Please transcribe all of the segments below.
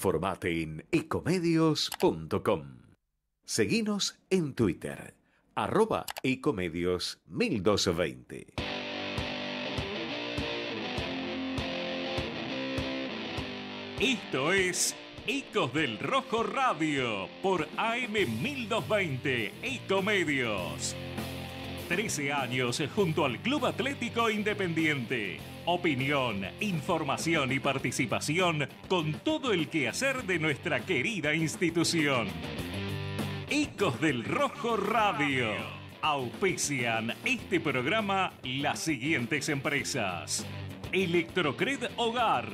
Informate en ecomedios.com. Seguinos en Twitter, arroba ecomedios 1220. Esto es Ecos del Rojo Radio por AM 1220 Ecomedios. 13 años junto al Club Atlético Independiente. Opinión, información y participación con todo el quehacer de nuestra querida institución. Ecos del Rojo Radio. Auspician este programa las siguientes empresas. Electrocred Hogar.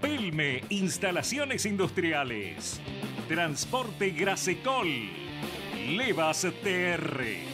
Pelme Instalaciones Industriales. Transporte Grasecol. Levas TR.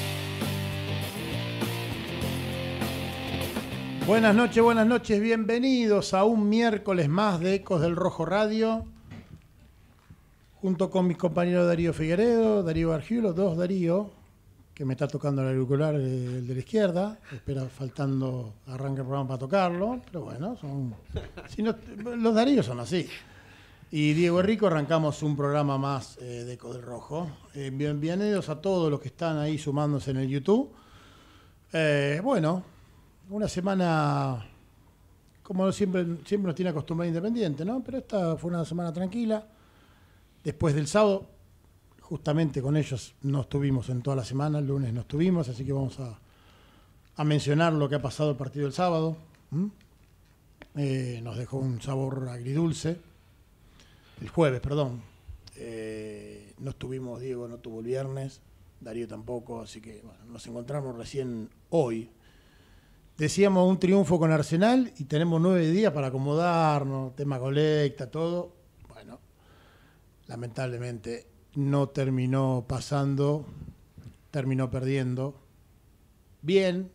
Buenas noches, buenas noches, bienvenidos a un miércoles más de Ecos del Rojo Radio, junto con mis compañeros Darío Figueredo, Darío Argiulo, dos Darío, que me está tocando el auricular el de la izquierda, espera faltando arranque el programa para tocarlo, pero bueno, son los Daríos son así. Y Diego Rico arrancamos un programa más eh, de Eco del Rojo. Eh, bienvenidos a todos los que están ahí sumándose en el YouTube. Eh, bueno, una semana, como siempre, siempre nos tiene acostumbrado Independiente, ¿no? Pero esta fue una semana tranquila. Después del sábado, justamente con ellos no estuvimos en toda la semana, el lunes no estuvimos, así que vamos a, mencionar lo que ha pasado el partido del sábado. Eh, nos dejó un sabor agridulce. El jueves, perdón. Eh, no estuvimos, Diego no tuvo el viernes, Darío tampoco, así que nos encontramos recién hoy, Decíamos un triunfo con Arsenal y tenemos nueve días para acomodarnos, tema colecta, todo. Bueno, lamentablemente no terminó pasando, terminó perdiendo. Bien,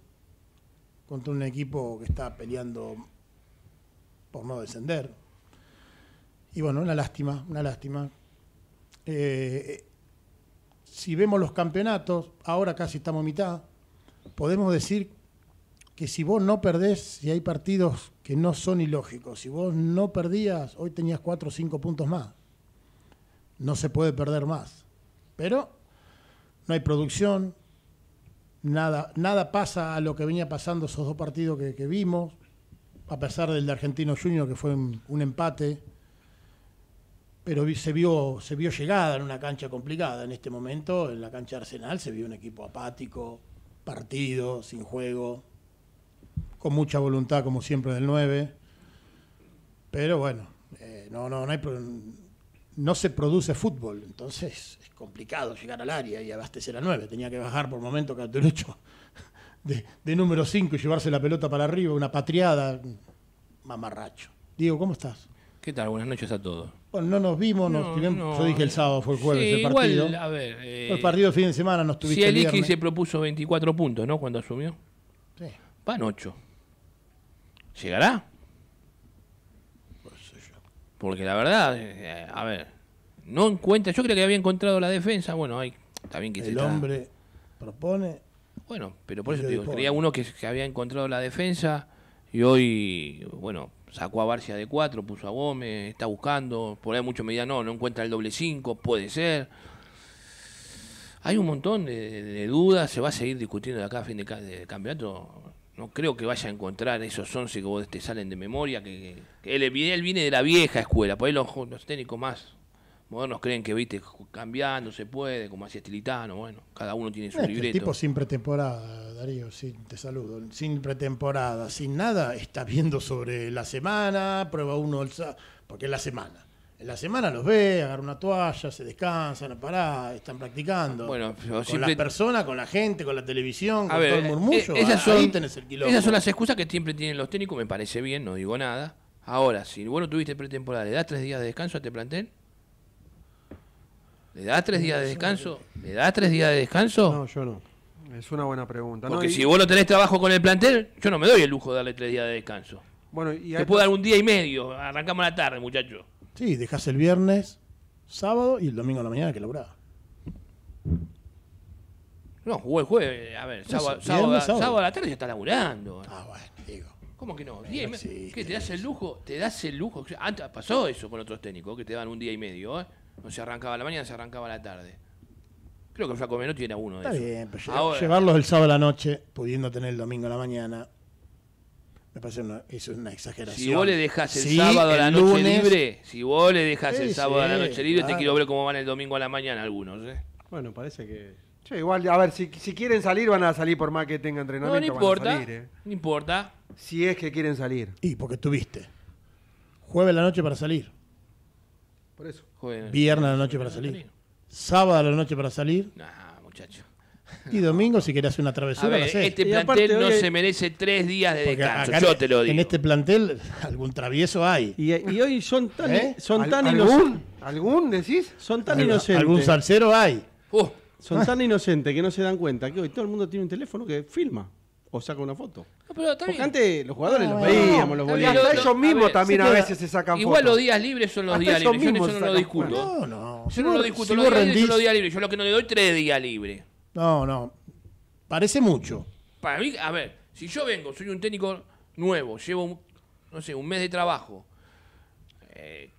contra un equipo que está peleando por no descender. Y bueno, una lástima, una lástima. Eh, si vemos los campeonatos, ahora casi estamos a mitad, podemos decir que que si vos no perdés, si hay partidos que no son ilógicos, si vos no perdías, hoy tenías cuatro o cinco puntos más. No se puede perder más. Pero no hay producción, nada, nada pasa a lo que venía pasando esos dos partidos que, vimos, a pesar del de Argentino Junior, que fue un, empate. Pero se vio, se vio llegada en una cancha complicada en este momento. En la cancha Arsenal se vio un equipo apático, partido, sin juego, con mucha voluntad, como siempre, del 9. Pero bueno, eh, no, no, no, no se produce fútbol, entonces es complicado llegar al área y abastecer al 9. Tenía que bajar por momento Canterucho de, de número 5 y llevarse la pelota para arriba, una patriada, mamarracho. Diego, ¿cómo estás? ¿Qué tal? Buenas noches a todos. Bueno, no nos vimos, yo dije el sábado, fue el jueves el partido. Igual, a ver, eh, el partido de fin de semana nos tuviste Si el, el se propuso 24 puntos, ¿no? Cuando asumió. Sí. Van 8. ¿Llegará? Pues Porque la verdad, eh, a ver, no encuentra. Yo creo que había encontrado la defensa. Bueno, hay, también que El hombre propone. Bueno, pero por eso te digo, creía uno que, había encontrado la defensa y hoy, bueno, sacó a Barcia de cuatro, puso a Gómez, está buscando. Por ahí mucho me no, no encuentra el doble cinco, puede ser. Hay un montón de, dudas, se va a seguir discutiendo de acá a fin de campeonato no creo que vaya a encontrar esos 11 que vos te salen de memoria, que, él, él, viene de la vieja escuela, por ahí los, los técnicos más modernos creen que, viste, cambiando se puede, como hacía Estilitano, bueno, cada uno tiene su este tipo sin pretemporada, Darío, sin, te saludo, sin pretemporada, sin nada, está viendo sobre la semana, prueba uno, porque es la semana en la semana los ve, agarra una toalla, se descansan, pará, están practicando. Bueno, con las personas, con la gente, con la televisión, con todo el eh, murmullo. Eh, esas, son, ahí tenés el esas son las excusas que siempre tienen los técnicos, me parece bien, no digo nada. Ahora, si vos no tuviste pretemporada, ¿le das tres días de descanso a este plantel? ¿Le das tres días de descanso? ¿Le das tres días de descanso? No, yo no. Es una buena pregunta. Porque si vos no tenés trabajo con el plantel, yo no me doy el lujo de darle tres días de descanso. Bueno, y Te puedo dar un día y medio, arrancamos la tarde, muchachos. Sí, dejás el viernes, sábado y el domingo a la mañana que laburás. No, jugó el jueves. A ver, sábado, sábado, a la tarde ya está laburando. Ah, bueno, digo. ¿Cómo que no? ¿Qué te das el lujo? ¿Te das el lujo? Antes pasó eso con otros técnicos, que te dan un día y medio. ¿eh? No se arrancaba la mañana, se arrancaba la tarde. Creo que el Flaco tiene uno de Está bien, pero llevarlos el sábado a la noche, pudiendo tener el domingo a la mañana. Me parece una, es una exageración. Si vos le dejas el sábado a la noche libre, si vos le dejas el sábado a la noche libre, te quiero ver cómo van el domingo a la mañana algunos. ¿eh? Bueno, parece que. Che, igual, a ver, si, si, quieren salir, van a salir por más que tenga entrenamiento. No, no importa. ¿eh? No importa. Si es que quieren salir. Y porque tuviste. Jueves a la noche para salir. Por eso. Jueves. Viernes la noche para salir. Sábado a la noche para salir. Nah, muchacho. Y domingo, si querés una travesura, Este plantel no se merece tres días de descanso. yo te lo digo. En este plantel, algún travieso hay. Y, hoy son tan, ¿Eh? son tan Inocentes. ¿Algún decís? Son tan inocentes. Algún salsero hay. Uh. son tan inocentes que no se dan cuenta que hoy todo el mundo tiene un teléfono que filma o saca una foto. Porque antes los jugadores ah, los veíamos, los ellos mismos también a veces se sacan Igual los días libres son los días libres. Yo no lo discuto. No, no. Yo no lo discuto. los días los Yo lo que no le doy tres días libres. No, no. Parece mucho. Para mí, a ver, si yo vengo, soy un técnico nuevo, llevo, no sé, un mes de trabajo. Eh,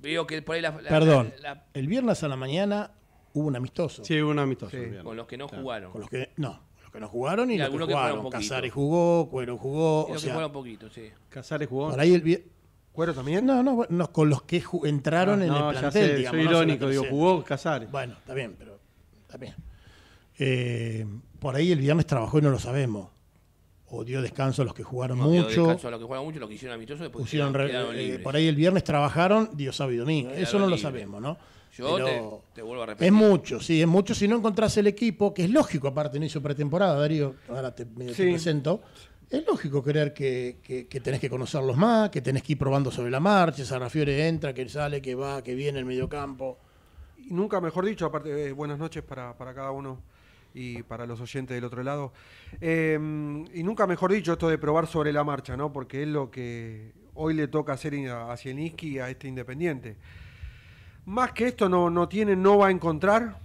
veo que por ahí la. Perdón. el viernes a la mañana hubo un amistoso. Sí, hubo un amistoso. Con los que no jugaron jugaron. Con los que. No jugaron y, los que jugaron. Casares jugó, Cuero jugó. que un poquito, sí. Casares jugó. Por ahí el ¿Cuero también? No, no, con los que entraron en el plantel, digamos. Soy irónico, digo, jugó Casares. Bueno, está bien, pero está bien. Eh, por ahí el viernes trabajó y no lo sabemos. O dio descanso a los que jugaron mucho. Dio descanso a los que jugaron mucho, los que hicieron amistosos, después eh, Por ahí el viernes trabajaron, Dios sabe y Eso no lo sabemos, ¿no? Yo te, vuelvo a repetir. Es mucho, sí, es mucho si no encontrás el equipo, que es lógico, aparte no hizo pretemporada, Darío, ahora te, presento. Es lógico creer que, tenés que conocerlos más, que tenés que ir probando sobre la marcha, Sarrafiore entra, que sale, que va, que viene el mediocampo. Y nunca mejor dicho, aparte, eh, buenas noches para cada uno y para los oyentes del otro lado. Em, y nunca mejor dicho esto de probar sobre la marcha, ¿no? Porque es lo que hoy le toca hacer a Cieniski y a este Independiente. Más que esto no, no tiene, no va a encontrar.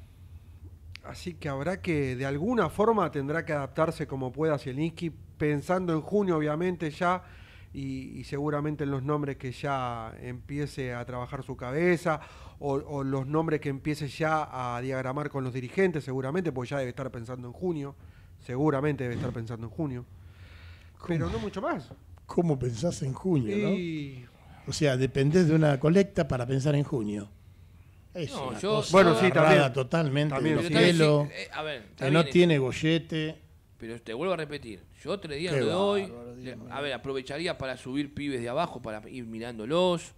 Así que habrá que, de alguna forma, tendrá que adaptarse como pueda Cieniski, pensando en junio, obviamente, ya y, seguramente en los nombres que ya empiece a trabajar su cabeza o, los nombres que empiece ya a diagramar con los dirigentes, seguramente, porque ya debe estar pensando en junio, seguramente debe estar pensando en junio, pero no mucho más. ¿Cómo pensás en junio? O sea, dependés de una colecta para pensar en junio. Es bueno, sí, también, totalmente eh, a ver, que no tiene gollete. Pero te vuelvo a repetir, yo tres días de lo a ver, aprovecharía para subir pibes de abajo, para ir mirándolos.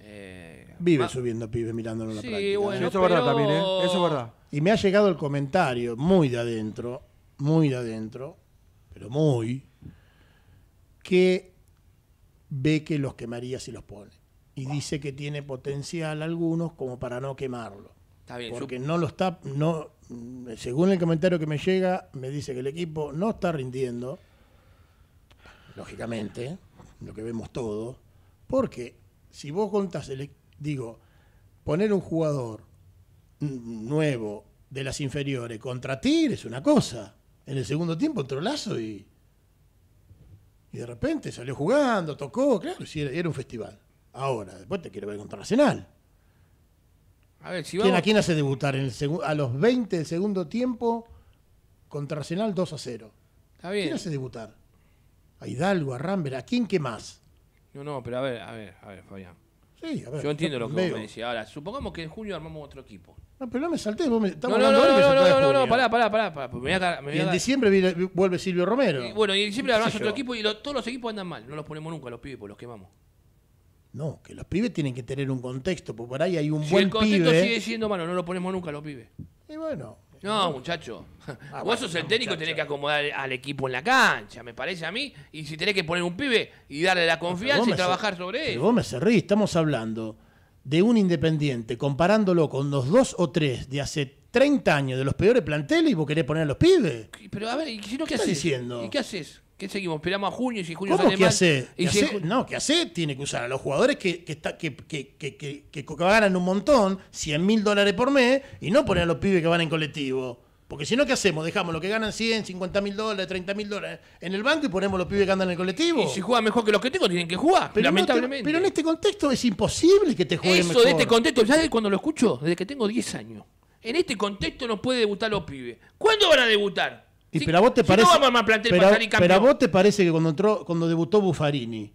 Eh, Vive subiendo pibes mirándolos en la práctica. eso es verdad también, ¿eh? Eso es verdad. Y me ha llegado el comentario muy de adentro, muy de adentro, pero muy, que ve que los quemaría si los pone. Y dice que tiene potencial algunos como para no quemarlo. Está bien, porque no lo está, no, Mm, según el comentario que me llega, me dice que el equipo no está rindiendo, lógicamente, lo que vemos todo, porque si vos contás, le digo, poner un jugador nuevo de las inferiores contra ti es una cosa. En el segundo tiempo entró Lazo y, y de repente salió jugando, tocó, claro, era, un festival. Ahora, después te quiero ver contra Nacional a ¿Quién, ¿A quién hace debutar? a los 20 del segundo tiempo contra Arsenal 2 a 0. Está ¿Quién hace debutar? A Hidalgo, a Rambert, ¿a quién qué más? No, no, pero a ver, a ver, a ver, Fabián. Sí, a ver. Yo entiendo lo que vos me decís. Ahora, supongamos que en junio armamos otro equipo. No, pero no me salté, vos me No, no, no, no, no, no, no, no, pará, pará, pará. pará y en diciembre viene, vuelve Silvio Romero. Y, bueno, y en diciembre armás otro equipo y todos los equipos andan mal. No los ponemos nunca los pibes, pues los quemamos. No, que los pibes tienen que tener un contexto, porque por ahí hay un buen pibe. el contexto sigue siendo malo, no lo ponemos nunca los pibes. Y bueno. No, muchacho. Ah, Vos sos el técnico, tenés que acomodar al equipo en la cancha, me parece a mí. Y si tenés que poner un pibe y darle la confianza y trabajar sobre él. Vos me estamos hablando de un independiente, comparándolo con los dos o tres de hace 30 años de los peores planteles y vos querés poner a los pibes. Pero a ver, ¿y si no qué, diciendo? ¿Y qué haces? seguimos? Esperamos a junio y si junio sale mal, hace? hace? No, ¿qué hace? Tiene que usar a los jugadores que, que, que, ganan un montón, 100 mil dólares por mes, y no poner a los pibes que van en colectivo. Porque si no, ¿qué hacemos? Dejamos los que ganan 100, 50 mil dólares, 30 mil dólares en el banco y ponemos los pibes que andan en el colectivo. Y si juegan mejor que los que tengo, tienen que jugar, pero lamentablemente. pero en este contexto es imposible que te jueguen Eso de este contexto, ya desde cuando lo escucho? Desde que tengo 10 años. En este contexto no puede debutar los pibes. ¿Cuándo van a debutar? pero a vos te parece. pero, a vos te parece que cuando entró, cuando debutó Buffarini,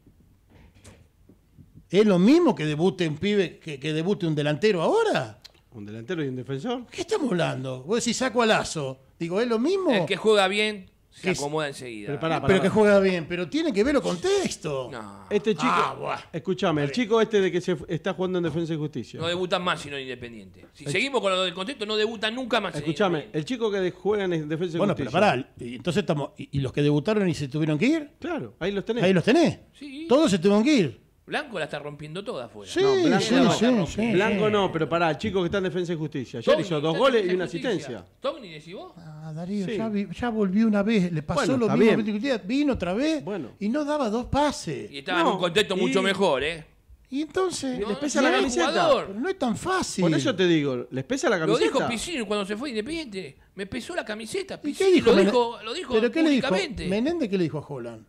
¿es lo mismo que debute un pibe, que, debute un delantero ahora? Un delantero y un defensor. ¿Qué estamos hablando? Vos decís saco a lazo. Digo, ¿es lo mismo? El que juega bien se acomoda enseguida. Pero, que juega bien, pero tiene que ver el contexto. Este chico, ah, escúchame, el chico este de que se está jugando en Defensa y Justicia. No debutan más sino es Independiente. Si seguimos con lo del contexto, no debutan nunca más. Escúchame, el chico que juega en Defensa y Bueno, pero pará, entonces estamos. ¿Y, los que debutaron y se tuvieron que ir? Claro, ahí los tenés. Ahí los tenés. Todos se tuvieron que ir. Blanco la está rompiendo toda afuera. Sí, no, Blanco, sí, no. Sí, Blanco no, pero pará, chicos que están en Defensa y Justicia. Ya hizo dos goles y una asistencia. Togni, decís vos. Ah, Darío, ya, volvió volví una vez, le pasó lo mismo. Vino otra vez y no daba dos pases. Y estaba en un contexto mucho mejor, ¿eh? Y entonces. les pesa la camiseta. no es tan fácil. Por eso te digo, les pesa la camiseta. Lo dijo Piscino cuando se fue Independiente. Me pesó la camiseta. Piscino, dijo? Lo dijo, lo dijo ¿Pero qué le dijo? Menéndez, ¿qué le dijo a Holland?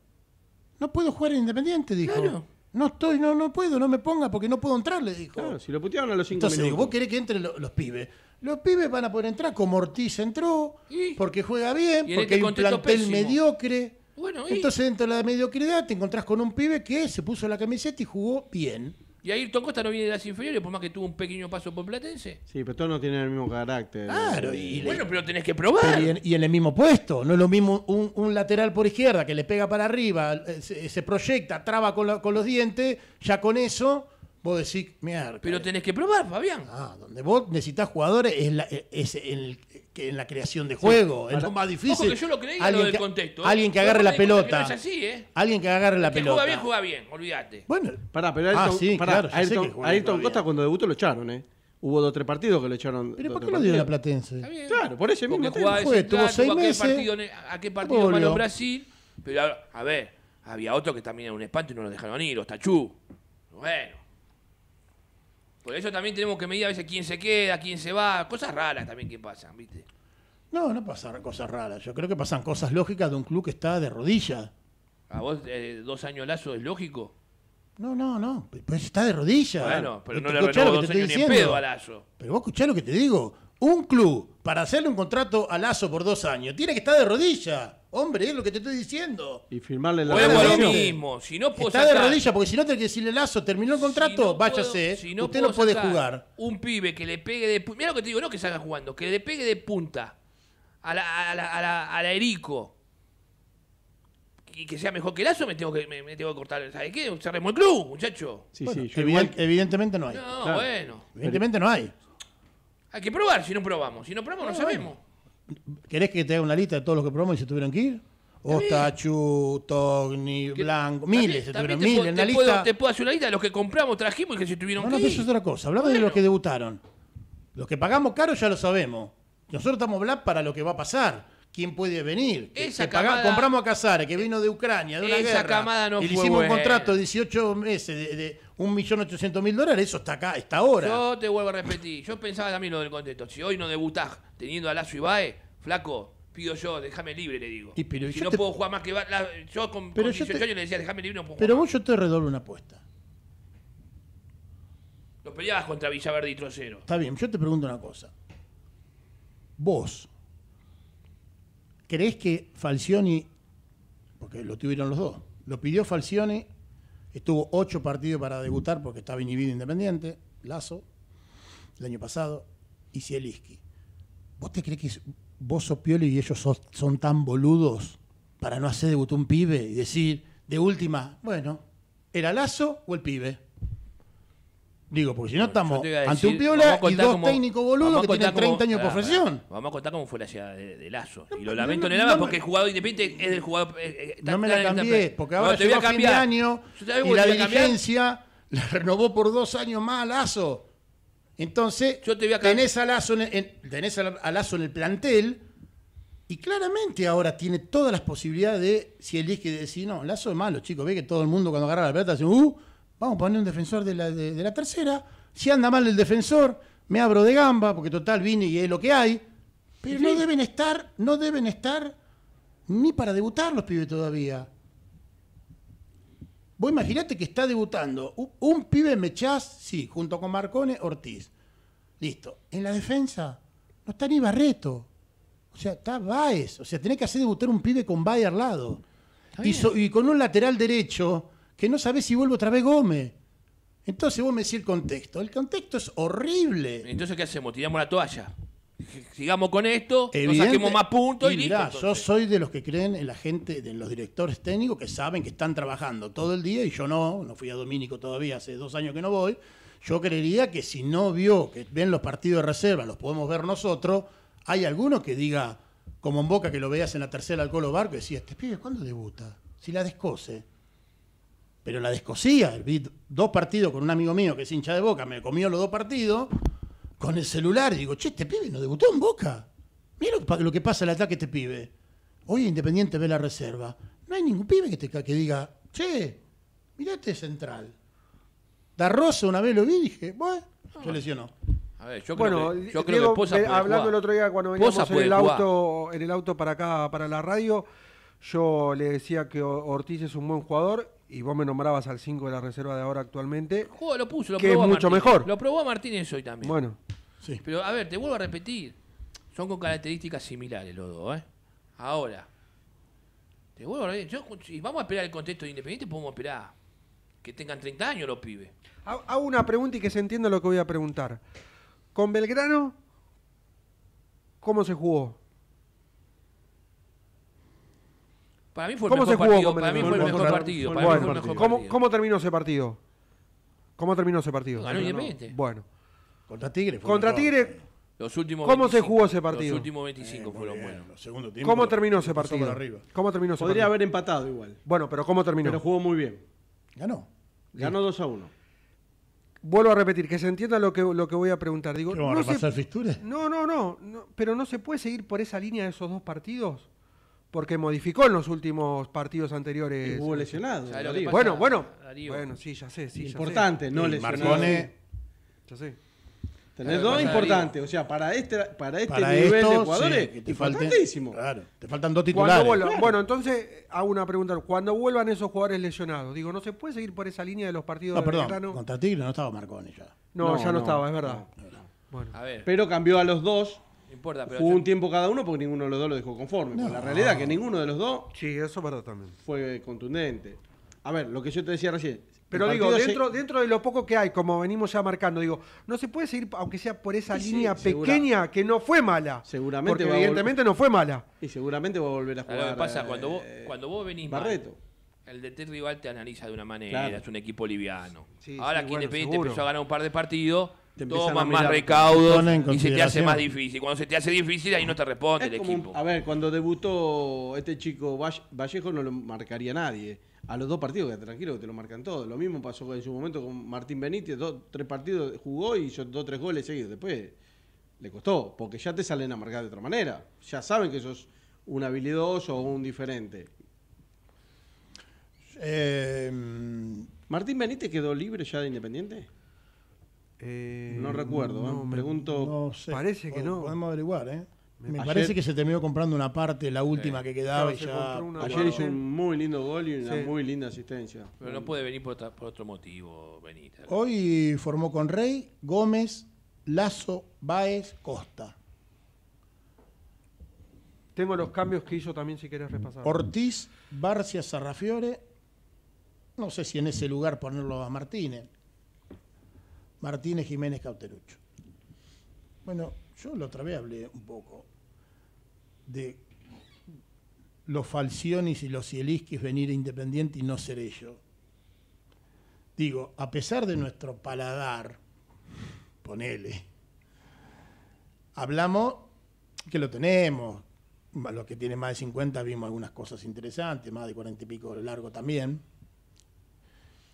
No puedo jugar Independiente, dijo. Claro. No estoy, no, no puedo, no me ponga porque no puedo entrar, le dijo. si lo putearon a los cinco Entonces, vos querés que entren los pibes. Los pibes van a poder entrar como Ortiz entró, porque juega bien, porque hay un plantel mediocre. Bueno, Entonces, dentro de la mediocridad, te encontrás con un pibe que se puso la camiseta y jugó bien. Y ahí Costa no viene de las inferiores, por más que tuvo un pequeño paso por Platense. Sí, pero todos no tienen el mismo carácter. Claro, eh, y bueno, pero tenés que probar. Y en, el mismo puesto. No es lo mismo un, lateral por izquierda que le pega para arriba, eh, eh, se, proyecta, traba con, los dientes. Ya con eso, vos decís, mierda. Pero tenés que probar, Fabián. Ah, donde vos necesitas jugadores es, en el en la creación de juego. Sí. Es lo más difícil. Ojo que yo lo creí alguien lo del contexto. ¿eh? ¿eh? Alguien que agarre la pelota. es ¿eh? Alguien que agarre la que pelota. Juega bien, juega bien, olvídate. Bueno, pará, pero Ayrton, ah, sí, Ayrton, Costa cuando debutó lo echaron, ¿eh? Hubo dos o tres partidos que lo echaron. ¿Pero por qué lo dio la Platense? Claro, por ese mismo tema. Fue, tuvo seis meses. ¿A qué partido ganó Brasil? Pero a ver, había otro que también era un espanto y no lo dejaron ir, los Tachú. Bueno, por eso también tenemos que medir a veces quién se queda, quién se va, cosas raras también que pasan, ¿viste? No, no pasan cosas raras. Yo creo que pasan cosas lógicas de un club que está de rodillas. ¿A vos eh, dos años lazo es lógico? No, no, no. Pues está de rodillas. Bueno, pero no le renovó dos años ni en pedo Pero vos escuchá lo que te digo. Un club, para hacerle un contrato a Lazo por dos años, tiene que estar de rodillas. Hombre, es lo que te estoy diciendo. Y firmarle la O lo mismo. Si no puedo Está de rodilla, porque si no te que decirle lazo, terminó el contrato, váyase. Si no usted no puede jugar. Un pibe que le pegue de punta. Mira lo que te digo, no que salga jugando, que le pegue de punta a la, a Erico. Y que sea mejor que Lazo, me tengo que, me, tengo que cortar. ¿Sabes qué? Cerremos el club, muchacho. Sí, sí, Evidentemente no hay. No, bueno. Evidentemente no hay. Hay que probar, si no probamos. Si no probamos, no, ah, sabemos. ¿Querés que te haga una lista de todos los que probamos y se tuvieron que ir? Ostachu, Togni, Blanco, miles, se tuvieron, miles. en la lista... puedo, te puedo hacer una lista de los que compramos, trajimos y que se tuvieron que no, ir. No, eso es otra cosa. Hablamos de los que debutaron. Los que pagamos caro ya lo sabemos. Nosotros estamos hablando para lo que va a pasar. ¿Quién puede venir? Esa camada, compramos a Casares que vino de Ucrania, de una guerra. y le hicimos un contrato de 18 meses de un millón ochocientos mil dólares, eso está acá, está ahora. Yo te vuelvo a repetir, yo pensaba también lo del contexto. Si hoy no debutás teniendo a Lazo y flaco, pido yo, déjame libre, le digo. si no puedo jugar más que... yo con, 18 años le decía, déjame libre, no puedo Pero vos yo te redoblo una apuesta. Lo peleabas contra Villaverde y Trocero. Está bien, yo te pregunto una cosa. Vos, ¿crees que Falcioni, porque lo tuvieron los dos, lo pidió Falcioni Estuvo ocho partidos para debutar porque estaba inhibido Independiente, Lazo, el año pasado, y Cieliski. ¿Vos te crees que vos sos Pioli y ellos son tan boludos para no hacer debutar un pibe y decir, de última, bueno, ¿era Lazo o el pibe? Digo, porque si no estamos ante un piola y dos técnicos boludos que tienen 30 años de profesión. Vamos a contar cómo fue la ciudad de, Lazo. y lo lamento en el porque el jugador independiente es el jugador. Eh, eh, no me la cambié, porque ahora te voy a cambiar. fin de año y la dirigencia la renovó por dos años más a Lazo. Entonces, tenés, a Lazo en, en, tenés al Lazo en el plantel y claramente ahora tiene todas las posibilidades de, si elige decir, no, Lazo es malo, chicos, ve que todo el mundo cuando agarra la pelota dice, uh, vamos a poner un defensor de la, tercera, si anda mal el defensor, me abro de gamba, porque total vine y es lo que hay, pero no deben estar, no deben estar ni para debutar los pibes todavía. Vos imaginate que está debutando un, pibe Mechaz, sí, junto con Marcone, Ortiz. Listo. En la defensa no está ni Barreto. O sea, está Baez. O sea, tenés que hacer debutar un pibe con Baez al lado. y, con un lateral derecho que no sabes si vuelvo otra vez Gómez. Entonces vos me decís el contexto. El contexto es horrible. Entonces, ¿qué hacemos? Tiramos la toalla. Sigamos con esto, saquemos más puntos y, y mirá, Yo soy de los que creen en la gente, en los directores técnicos que saben que están trabajando todo el día y yo no, no fui a Domínico todavía, hace dos años que no voy. Yo creería que si no vio que ven los partidos de reserva, los podemos ver nosotros, hay alguno que diga, como en Boca que lo veas en la tercera al Colo Barco, y decía, este pibe, ¿cuándo debuta? Si la descose pero la descosía vi dos partidos con un amigo mío que es hincha de Boca, me comió los dos partidos con el celular y digo, che, este pibe no debutó en Boca. Mira lo, que pasa el ataque este pibe. Hoy Independiente ve la reserva. No hay ningún pibe que, te, que diga, che, mirá este central. Da una vez lo vi y dije, bueno, se ah. lesionó. A ver, yo creo bueno, yo creo que eh, hablando el otro día cuando veníamos en el auto, en el auto para acá, para la radio, yo le decía que Ortiz es un buen jugador y vos me nombrabas al 5 de la reserva de ahora actualmente. Juego lo puso, lo que probó. mucho mejor. Lo probó Martínez hoy también. Bueno. Pero a ver, te vuelvo a repetir. Son con características similares los dos, ¿eh? Ahora. Te vuelvo a repetir. si vamos a esperar el contexto de Independiente, podemos esperar que tengan 30 años los pibes. Hago una pregunta y que se entienda lo que voy a preguntar. Con Belgrano, ¿cómo se jugó? Para mí fue el mejor partido. Para mí fue el mejor partido. ¿Cómo terminó ese partido? ¿Cómo terminó ese partido? Ganó Bueno. Contra Tigre. Fue Contra Tigre. Los últimos ¿Cómo se jugó ese partido? Eh, los últimos 25 fueron buenos. segundo tiempo, ¿Cómo terminó ese partido? Arriba. ¿Cómo terminó ese Podría haber empatado igual. Bueno, pero ¿cómo terminó? Pero jugó muy bien. Ganó. Ganó 2 a 1. Vuelvo a repetir, que se entienda lo que, lo que voy a preguntar. Digo, van no a pasar, se... no, no, no. Pero no se puede seguir por esa línea de esos dos partidos porque modificó en los últimos partidos anteriores. Y hubo lesionado. bueno, bueno. Bueno, sí, ya sé. Sí, Importante, no sí, lesionado. Marcone. Ya sé. Tenés dos importantes, o sea, para este, para este nivel de jugadores, te claro, te faltan dos titulares. Bueno, entonces hago una pregunta. Cuando vuelvan esos jugadores lesionados, digo, ¿no se puede seguir por esa línea de los partidos de perdón, Contra Tigre no estaba marcone ya. No, ya no, estaba, es verdad. Bueno. Pero cambió a los dos Hubo un tiempo cada uno porque ninguno de los dos lo dejó conforme. la realidad es que ninguno de los dos. Sí, eso también. Fue contundente. A ver, lo que yo te decía recién. Pero digo, dentro, dentro de lo poco que hay, como venimos ya marcando, digo, no se puede seguir, aunque sea por esa línea pequeña, que no fue mala. Seguramente. evidentemente no fue mala. Y seguramente va a volver a jugar. Lo pasa, eh, cuando, vos, cuando vos venís Barreto. el DT rival te analiza de una manera, es un equipo liviano. Ahora que Independiente empezó a ganar un par de partidos, toma más recaudos y se te hace más difícil. Cuando se te hace difícil, ahí no te responde el equipo. A ver, cuando debutó este chico Vallejo no lo marcaría nadie. A los dos partidos, tranquilo, que te lo marcan todos. Lo mismo pasó en su momento con Martín Benítez, tres partidos jugó y hizo dos, tres goles seguidos. Después le costó, porque ya te salen a marcar de otra manera. Ya saben que sos un habilidoso o un diferente. Em, ¿Martín Benítez quedó libre ya de Independiente? Eh, no recuerdo, ¿eh? pregunto. Parece que no. Podemos averiguar, ¿eh? Me parece que se terminó comprando una parte, la última que quedaba y ya. Ayer hizo un muy lindo gol y una muy linda asistencia. Pero no puede venir por, otro motivo, Hoy formó con Rey, Gómez, Lazo, Baez, Costa. Tengo los cambios que hizo también si quieres repasar. Ortiz, Barcia, Sarrafiore. No sé si en ese lugar ponerlo a Martínez. Martínez Jiménez Cauterucho. Bueno, yo la otra vez hablé un poco de los Falcionis y los Cieliskis venir Independiente y no ser ellos. Digo, a pesar de nuestro paladar, ponele, hablamos que lo tenemos, los que tienen más de 50 vimos algunas cosas interesantes, más de 40 y pico largo también,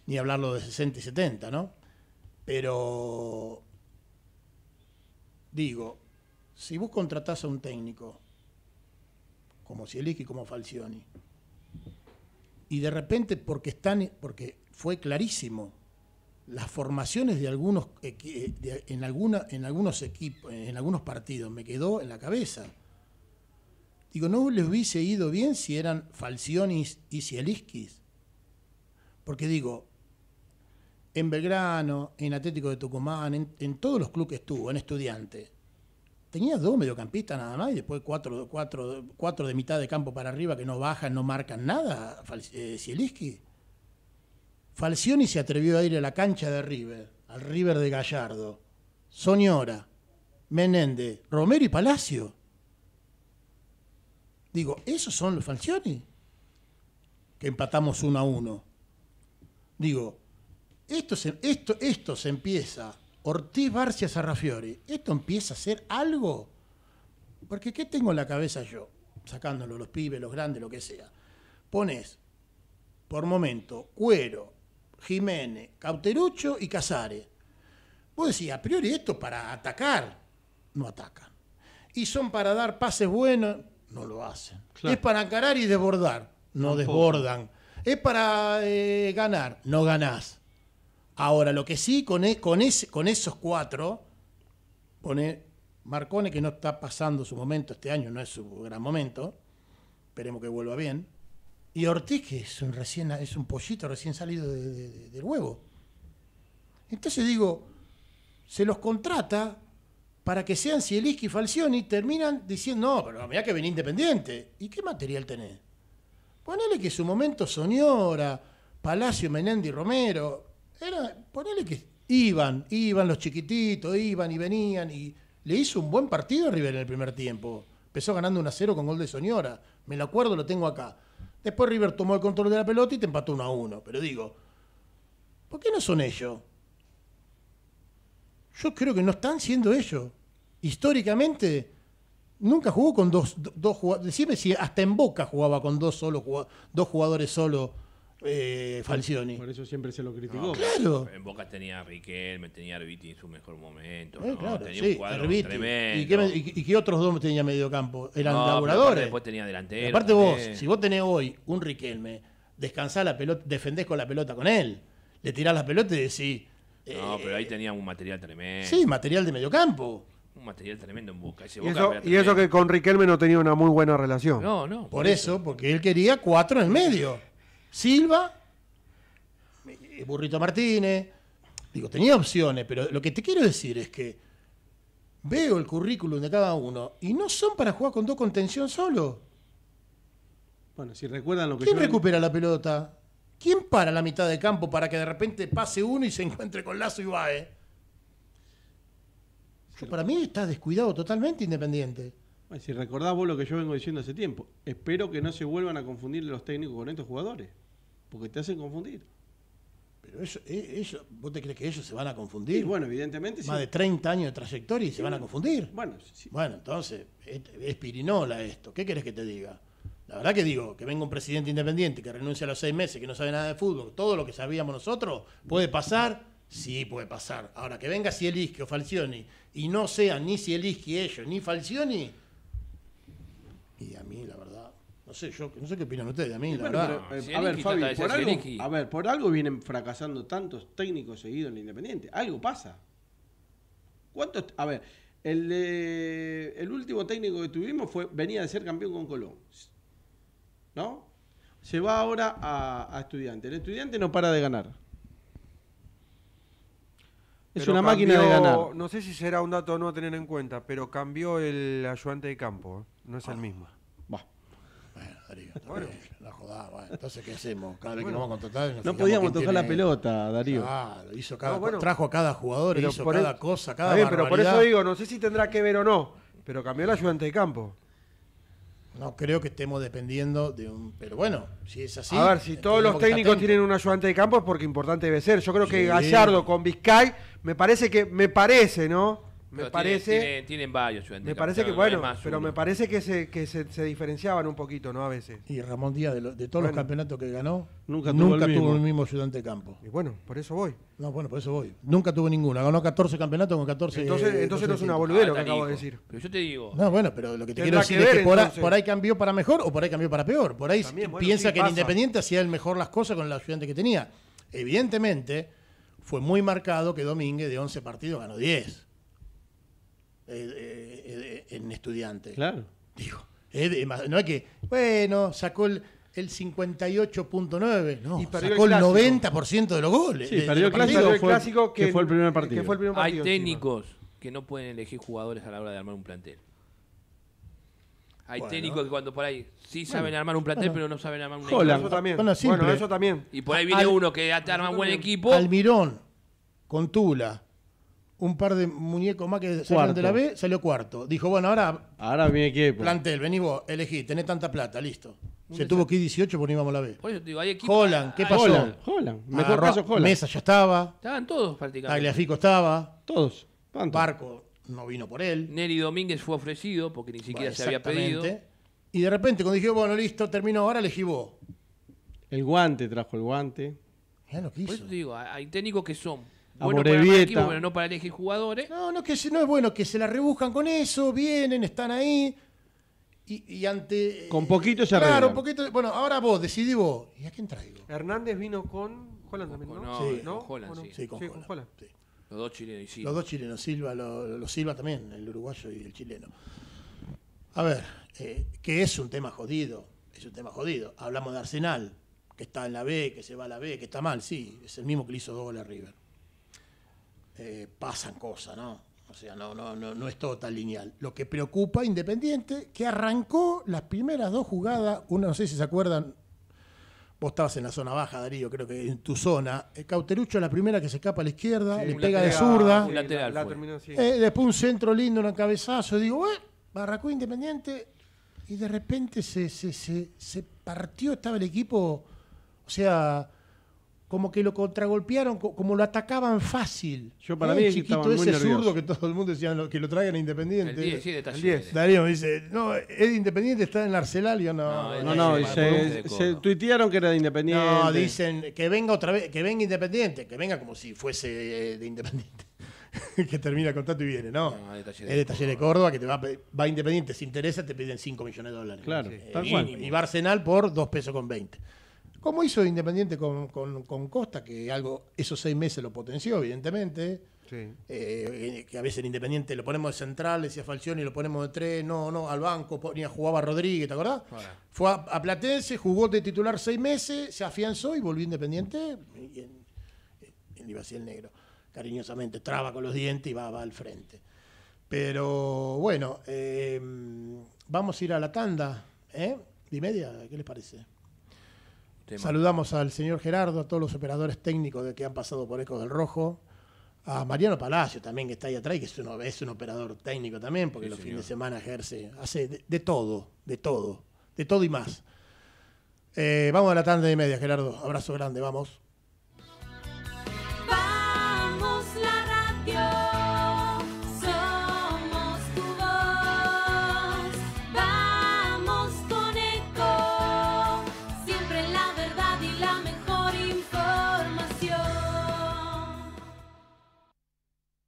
ni hablarlo de 60 y 70, ¿no? Pero digo, si vos contratás a un técnico como Cieliski, y como Falcioni, y de repente porque están, porque fue clarísimo, las formaciones de algunos eh, en alguna, en algunos equipos, en algunos partidos, me quedó en la cabeza. Digo, no les hubiese ido bien si eran Falcioni y Cieliskis. Porque digo, en Belgrano, en Atlético de Tucumán, en, todos los clubes que estuvo, en Estudiante. Tenía dos mediocampistas nada más y después cuatro, cuatro, de mitad de campo para arriba que no bajan, no marcan nada, eh, Falcioni se atrevió a ir a la cancha de River, al River de Gallardo. Soñora, Menéndez, Romero y Palacio. Digo, esos son los Falcioni que empatamos uno a uno. Digo, esto, se, esto, esto se empieza, Ortiz Barcia Sarrafiore esto empieza a ser algo. Porque ¿qué tengo en la cabeza yo? Sacándolo, los pibes, los grandes, lo que sea. Pones, por momento, Cuero, Jiménez, Cauterucho y Casares. Vos decís, a priori esto para atacar, no atacan. Y son para dar pases buenos, no lo hacen. Es para encarar y desbordar, no desbordan. Es para eh, ganar, no ganás. Ahora, lo que sí, con, e, con, esos cuatro, pone Marcone, que no está pasando su momento este año, no es su gran momento, esperemos que vuelva bien, y Ortiz, que es un, recién, es un pollito recién salido del huevo. Entonces digo, se los contrata para que sean Cieliski y Falcioni, terminan diciendo, no, pero mira que viene independiente. ¿Y qué material tenés? Ponele que su momento Soñora, Palacio, y Romero, era, ponele que iban, iban los chiquititos, iban y venían. Y le hizo un buen partido a River en el primer tiempo. Empezó ganando 1 a 0 con gol de Soñora. Me lo acuerdo, lo tengo acá. Después River tomó el control de la pelota y te empató 1 a 1. Pero digo, ¿por qué no son ellos? Yo creo que no están siendo ellos. Históricamente, nunca jugó con dos, jugadores. Decime si hasta en Boca jugaba con dos, dos jugadores solo eh, Falcioni. Por eso siempre se lo criticó. En Boca tenía a Riquelme, tenía Arbiti en su mejor momento. Eh, tenía un cuadro tremendo. ¿Y qué, otros dos tenía medio campo? Eran laboradores. Después tenía delantero. Aparte vos, si vos tenés hoy un Riquelme, descansás la pelota, defendés con la pelota con él. Le tirás la pelota y decís. No, eh, pero ahí tenía un material tremendo. Sí, material de medio campo un material tremendo en Boca. y, eso, que con Riquelme no tenía una muy buena relación. No, no. Por, eso. eso. porque él quería cuatro en el medio. Silva, eh, Burrito Martínez. Digo, tenía opciones, pero lo que te quiero decir es que veo el currículum de cada uno y no son para jugar con dos contención solo. Bueno, si recuerdan lo que ¿Quién recupera la pelota? ¿Quién para la mitad de campo para que de repente pase uno y se encuentre con Lazo y para mí está descuidado totalmente Independiente si recordás lo que yo vengo diciendo hace tiempo, espero que no se vuelvan a confundir los técnicos con estos jugadores, porque te hacen confundir. Pero eso, eh, ¿vos te crees que ellos se van a confundir? bueno, evidentemente Más de 30 años de trayectoria y se van a confundir. Bueno, bueno entonces, es, pirinola esto. ¿Qué querés que te diga? La verdad que digo, que venga un presidente independiente que renuncia a los seis meses, que no sabe nada de fútbol, todo lo que sabíamos nosotros, puede pasar. Sí, puede pasar. Ahora, que venga que o Falcioni y no sea ni Sieliski ellos ni Falcioni, y a mí, la verdad, no sé, no sé qué opinan ustedes, a mí, la verdad. Eh, a ver, Fabi, por algo, a ver, por algo vienen fracasando tantos técnicos seguidos en Independiente. Algo pasa. ¿Cuántos? A ver, el, último técnico que tuvimos fue venía de ser campeón con Colón. ¿No? Se va ahora a, a estudiante. El estudiante no para de ganar. Es una máquina de ganar. No sé si será un dato o no a tener en cuenta, pero cambió el ayudante de campo. ¿eh? No es el ah. mismo. Bueno, Darío, bueno. la jodada, bueno. Entonces, ¿qué hacemos? Cada vez que nos vamos a contratar. no podíamos tocar la pelota, Darío. Ah, hizo cada, trajo a cada jugador, hizo cada cosa, cada bien, Pero por eso digo, no sé si tendrá que ver o no, pero cambió el ayudante de campo. No creo que estemos dependiendo de un. Pero bueno, si es así. A ver, si todos los técnicos tienen un ayudante de campo es porque importante debe ser. Yo creo que Gallardo con Vizcay, me parece que. Me parece, ¿no? Me parece. Tienen, varios Me parece que, pero me parece que, se, que se, diferenciaban un poquito, ¿no? A veces. Y Ramón Díaz, de, de todos los campeonatos que ganó, nunca tuvo, nunca el, tuvo mismo. el, mismo. ayudante de campo. Y bueno, por eso voy. No, bueno, por eso voy. Nunca tuvo ninguno. Ganó 14 campeonatos con 14. Entonces, eh, entonces no es una boludera lo que ah, acabo de decir. Pero yo te digo. No, bueno, pero lo que te quiero decir es que por, ahí cambió para mejor o por ahí cambió para peor. Por ahí piensa que el Independiente hacía el mejor las cosas con la ayudante que tenía. Evidentemente, fue muy marcado que Domínguez de 11 partidos ganó 10. Eh, eh, eh, en estudiantes. Claro. Digo, no es que, bueno, sacó el, 58.9, y sacó el, 90% de los goles. Sí, perdió, clásico, que, fue el primer partido. Hay técnicos que no pueden elegir jugadores a la hora de armar un plantel. Hay técnicos que cuando por ahí sí saben armar un plantel, pero no saben armar un equipo. Bueno, eso también. Y por ahí viene uno que arma un buen equipo. Almirón, con Tula, un par de muñecos más que salieron de la B, salió cuarto. Dijo, bueno, ahora. Ahora viene equipo. Plantel, vení vos, elegí, tenés tanta plata, listo. Se tuvo que ir 18 porque íbamos a la B. Por digo, hay equipo, ¿qué ah, pasó? Ah, mejor Mesa ya estaba. Estaban todos prácticamente. Agliafico estaba. Todos. Barco no vino por él. Neri Domínguez fue ofrecido porque ni siquiera se había pedido. Y de repente, cuando dije, bueno, listo, terminó. ahora, elegí vos. El guante trajo el guante. Lo Por eso digo, hay técnicos que son bueno Para equipo, bueno, no para elegir jugadores. No, no, que no es bueno, que se la rebuscan con eso, vienen, están ahí. Y, ante. Con eh, poquito se Claro, un poquito. Bueno, ahora vos, decidí vos. ¿Y a quién traigo? Hernández vino con Holland también, ¿no? No, sí, Con Holland, Sí. con, Los dos chilenos y Los dos chilenos, Silva, lo Silva también, el uruguayo y el chileno. A ver, eh, que es un tema jodido, es un tema jodido. Hablamos de Arsenal, que está en la B, que se va a la B, que está mal, sí, es el mismo que le hizo dos a River. Eh, pasan cosas, ¿no? O sea, no, no, no, es todo tan lineal. Lo que preocupa Independiente, que arrancó las primeras dos jugadas, una no sé si se acuerdan, vos estabas en la zona baja, Darío, creo que en tu zona, el eh, Cauterucho la primera que se escapa a la izquierda, le pega de zurda, eh, después un centro lindo, un cabezazo, digo, eh, Barracó Independiente, y de repente se, se partió, estaba el equipo, o sea, como que lo contragolpearon, como lo atacaban fácil. Yo para mí chiquito, ese zurdo que todo el mundo decía que lo traigan a Independiente. Sí, sí, de dice, no, es de Independiente, está en Arsenal yo no. No, no, se, tuitearon que era de Independiente. No, dicen que venga otra vez, que venga Independiente, que venga como si fuese eh, de, Independiente. que termina el contrato y viene, ¿no? es de Taller de Córdoba, que te va, va Independiente, si interesa, te piden 5 millones de dólares. Claro, y, va Arsenal por 2 pesos con 20. Cómo hizo Independiente con, Costa, que algo esos seis meses lo potenció, evidentemente. Eh, eh, que a veces en Independiente lo ponemos de central, decía Falcioni, lo ponemos de tres, no, no, al banco, ponía, jugaba Rodríguez, ¿te acordás? Fue a, Platense, jugó de titular seis meses, se afianzó y volvió Independiente. Y en, en, iba el negro, cariñosamente, traba con los dientes y va, al frente. Pero bueno, eh, vamos a ir a la tanda, ¿eh? Y media, ¿qué les parece? Saludamos al señor Gerardo, a todos los operadores técnicos que han pasado por Ecos del Rojo, a Mariano Palacio también, que está ahí atrás, que es un, un operador técnico también, porque los fines de semana ejerce, hace de, todo, de todo, de todo y más. Eh, vamos a la tarde de media, Gerardo. Abrazo grande, vamos.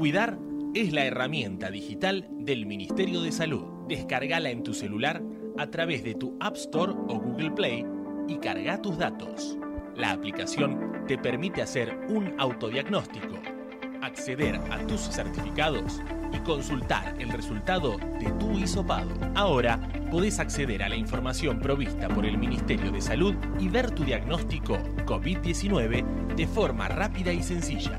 Cuidar es la herramienta digital del Ministerio de Salud. Descárgala en tu celular a través de tu App Store o Google Play y carga tus datos. La aplicación te permite hacer un autodiagnóstico, acceder a tus certificados y consultar el resultado de tu hisopado. Ahora podés acceder a la información provista por el Ministerio de Salud y ver tu diagnóstico COVID-19 de forma rápida y sencilla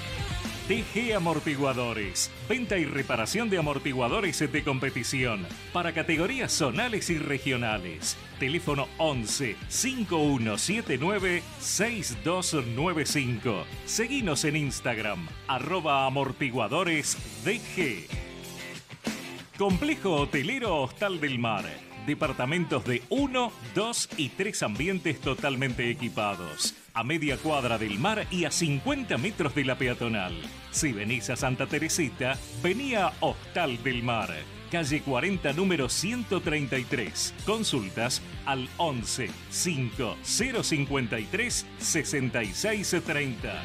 DG Amortiguadores. Venta y reparación de amortiguadores de competición para categorías zonales y regionales. Teléfono 11 5179 6295. Seguimos en Instagram, arroba amortiguadores DG. Complejo Hotelero Hostal del Mar. Departamentos de 1, 2 y 3 ambientes totalmente equipados a media cuadra del mar y a 50 metros de la peatonal. Si venís a Santa Teresita, vení a Hostal del Mar, calle 40, número 133. Consultas al 11 5053 6630.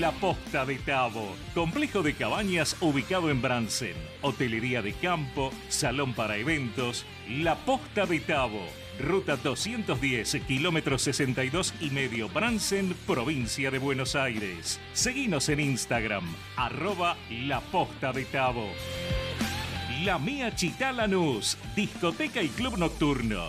La Posta de Tabo, complejo de cabañas ubicado en Bransen, hotelería de campo, salón para eventos, La Posta de Tabo ruta 210, kilómetro 62 y medio, Bransen, provincia de Buenos Aires. Seguimos en Instagram, arroba la posta de Tabo. La Mía Chitalanús, discoteca y club nocturno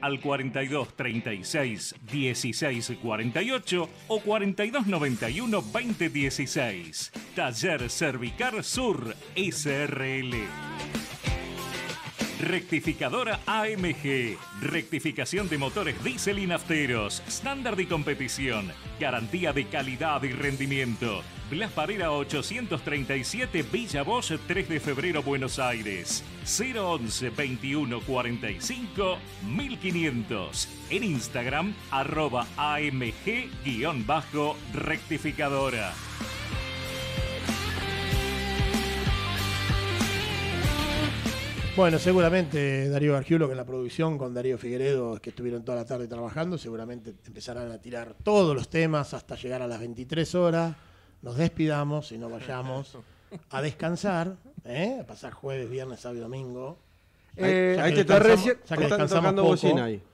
al 42 36 16 48 o 42 91 20 16. Taller Cervicar Sur SRL. Rectificadora AMG. Rectificación de motores diésel y nafteros. Estándar y competición. Garantía de calidad y rendimiento. Blas 837 Villa 3 de febrero Buenos Aires 011 21 45 1500 en Instagram arroba AMG-rectificadora. Bueno, seguramente Darío Gargiulo, que en la producción con Darío Figueredo, que estuvieron toda la tarde trabajando, seguramente empezarán a tirar todos los temas hasta llegar a las 23 horas. Nos despidamos y nos vayamos a descansar, ¿eh? a pasar jueves, viernes, sábado y domingo. Eh, ahí te recién,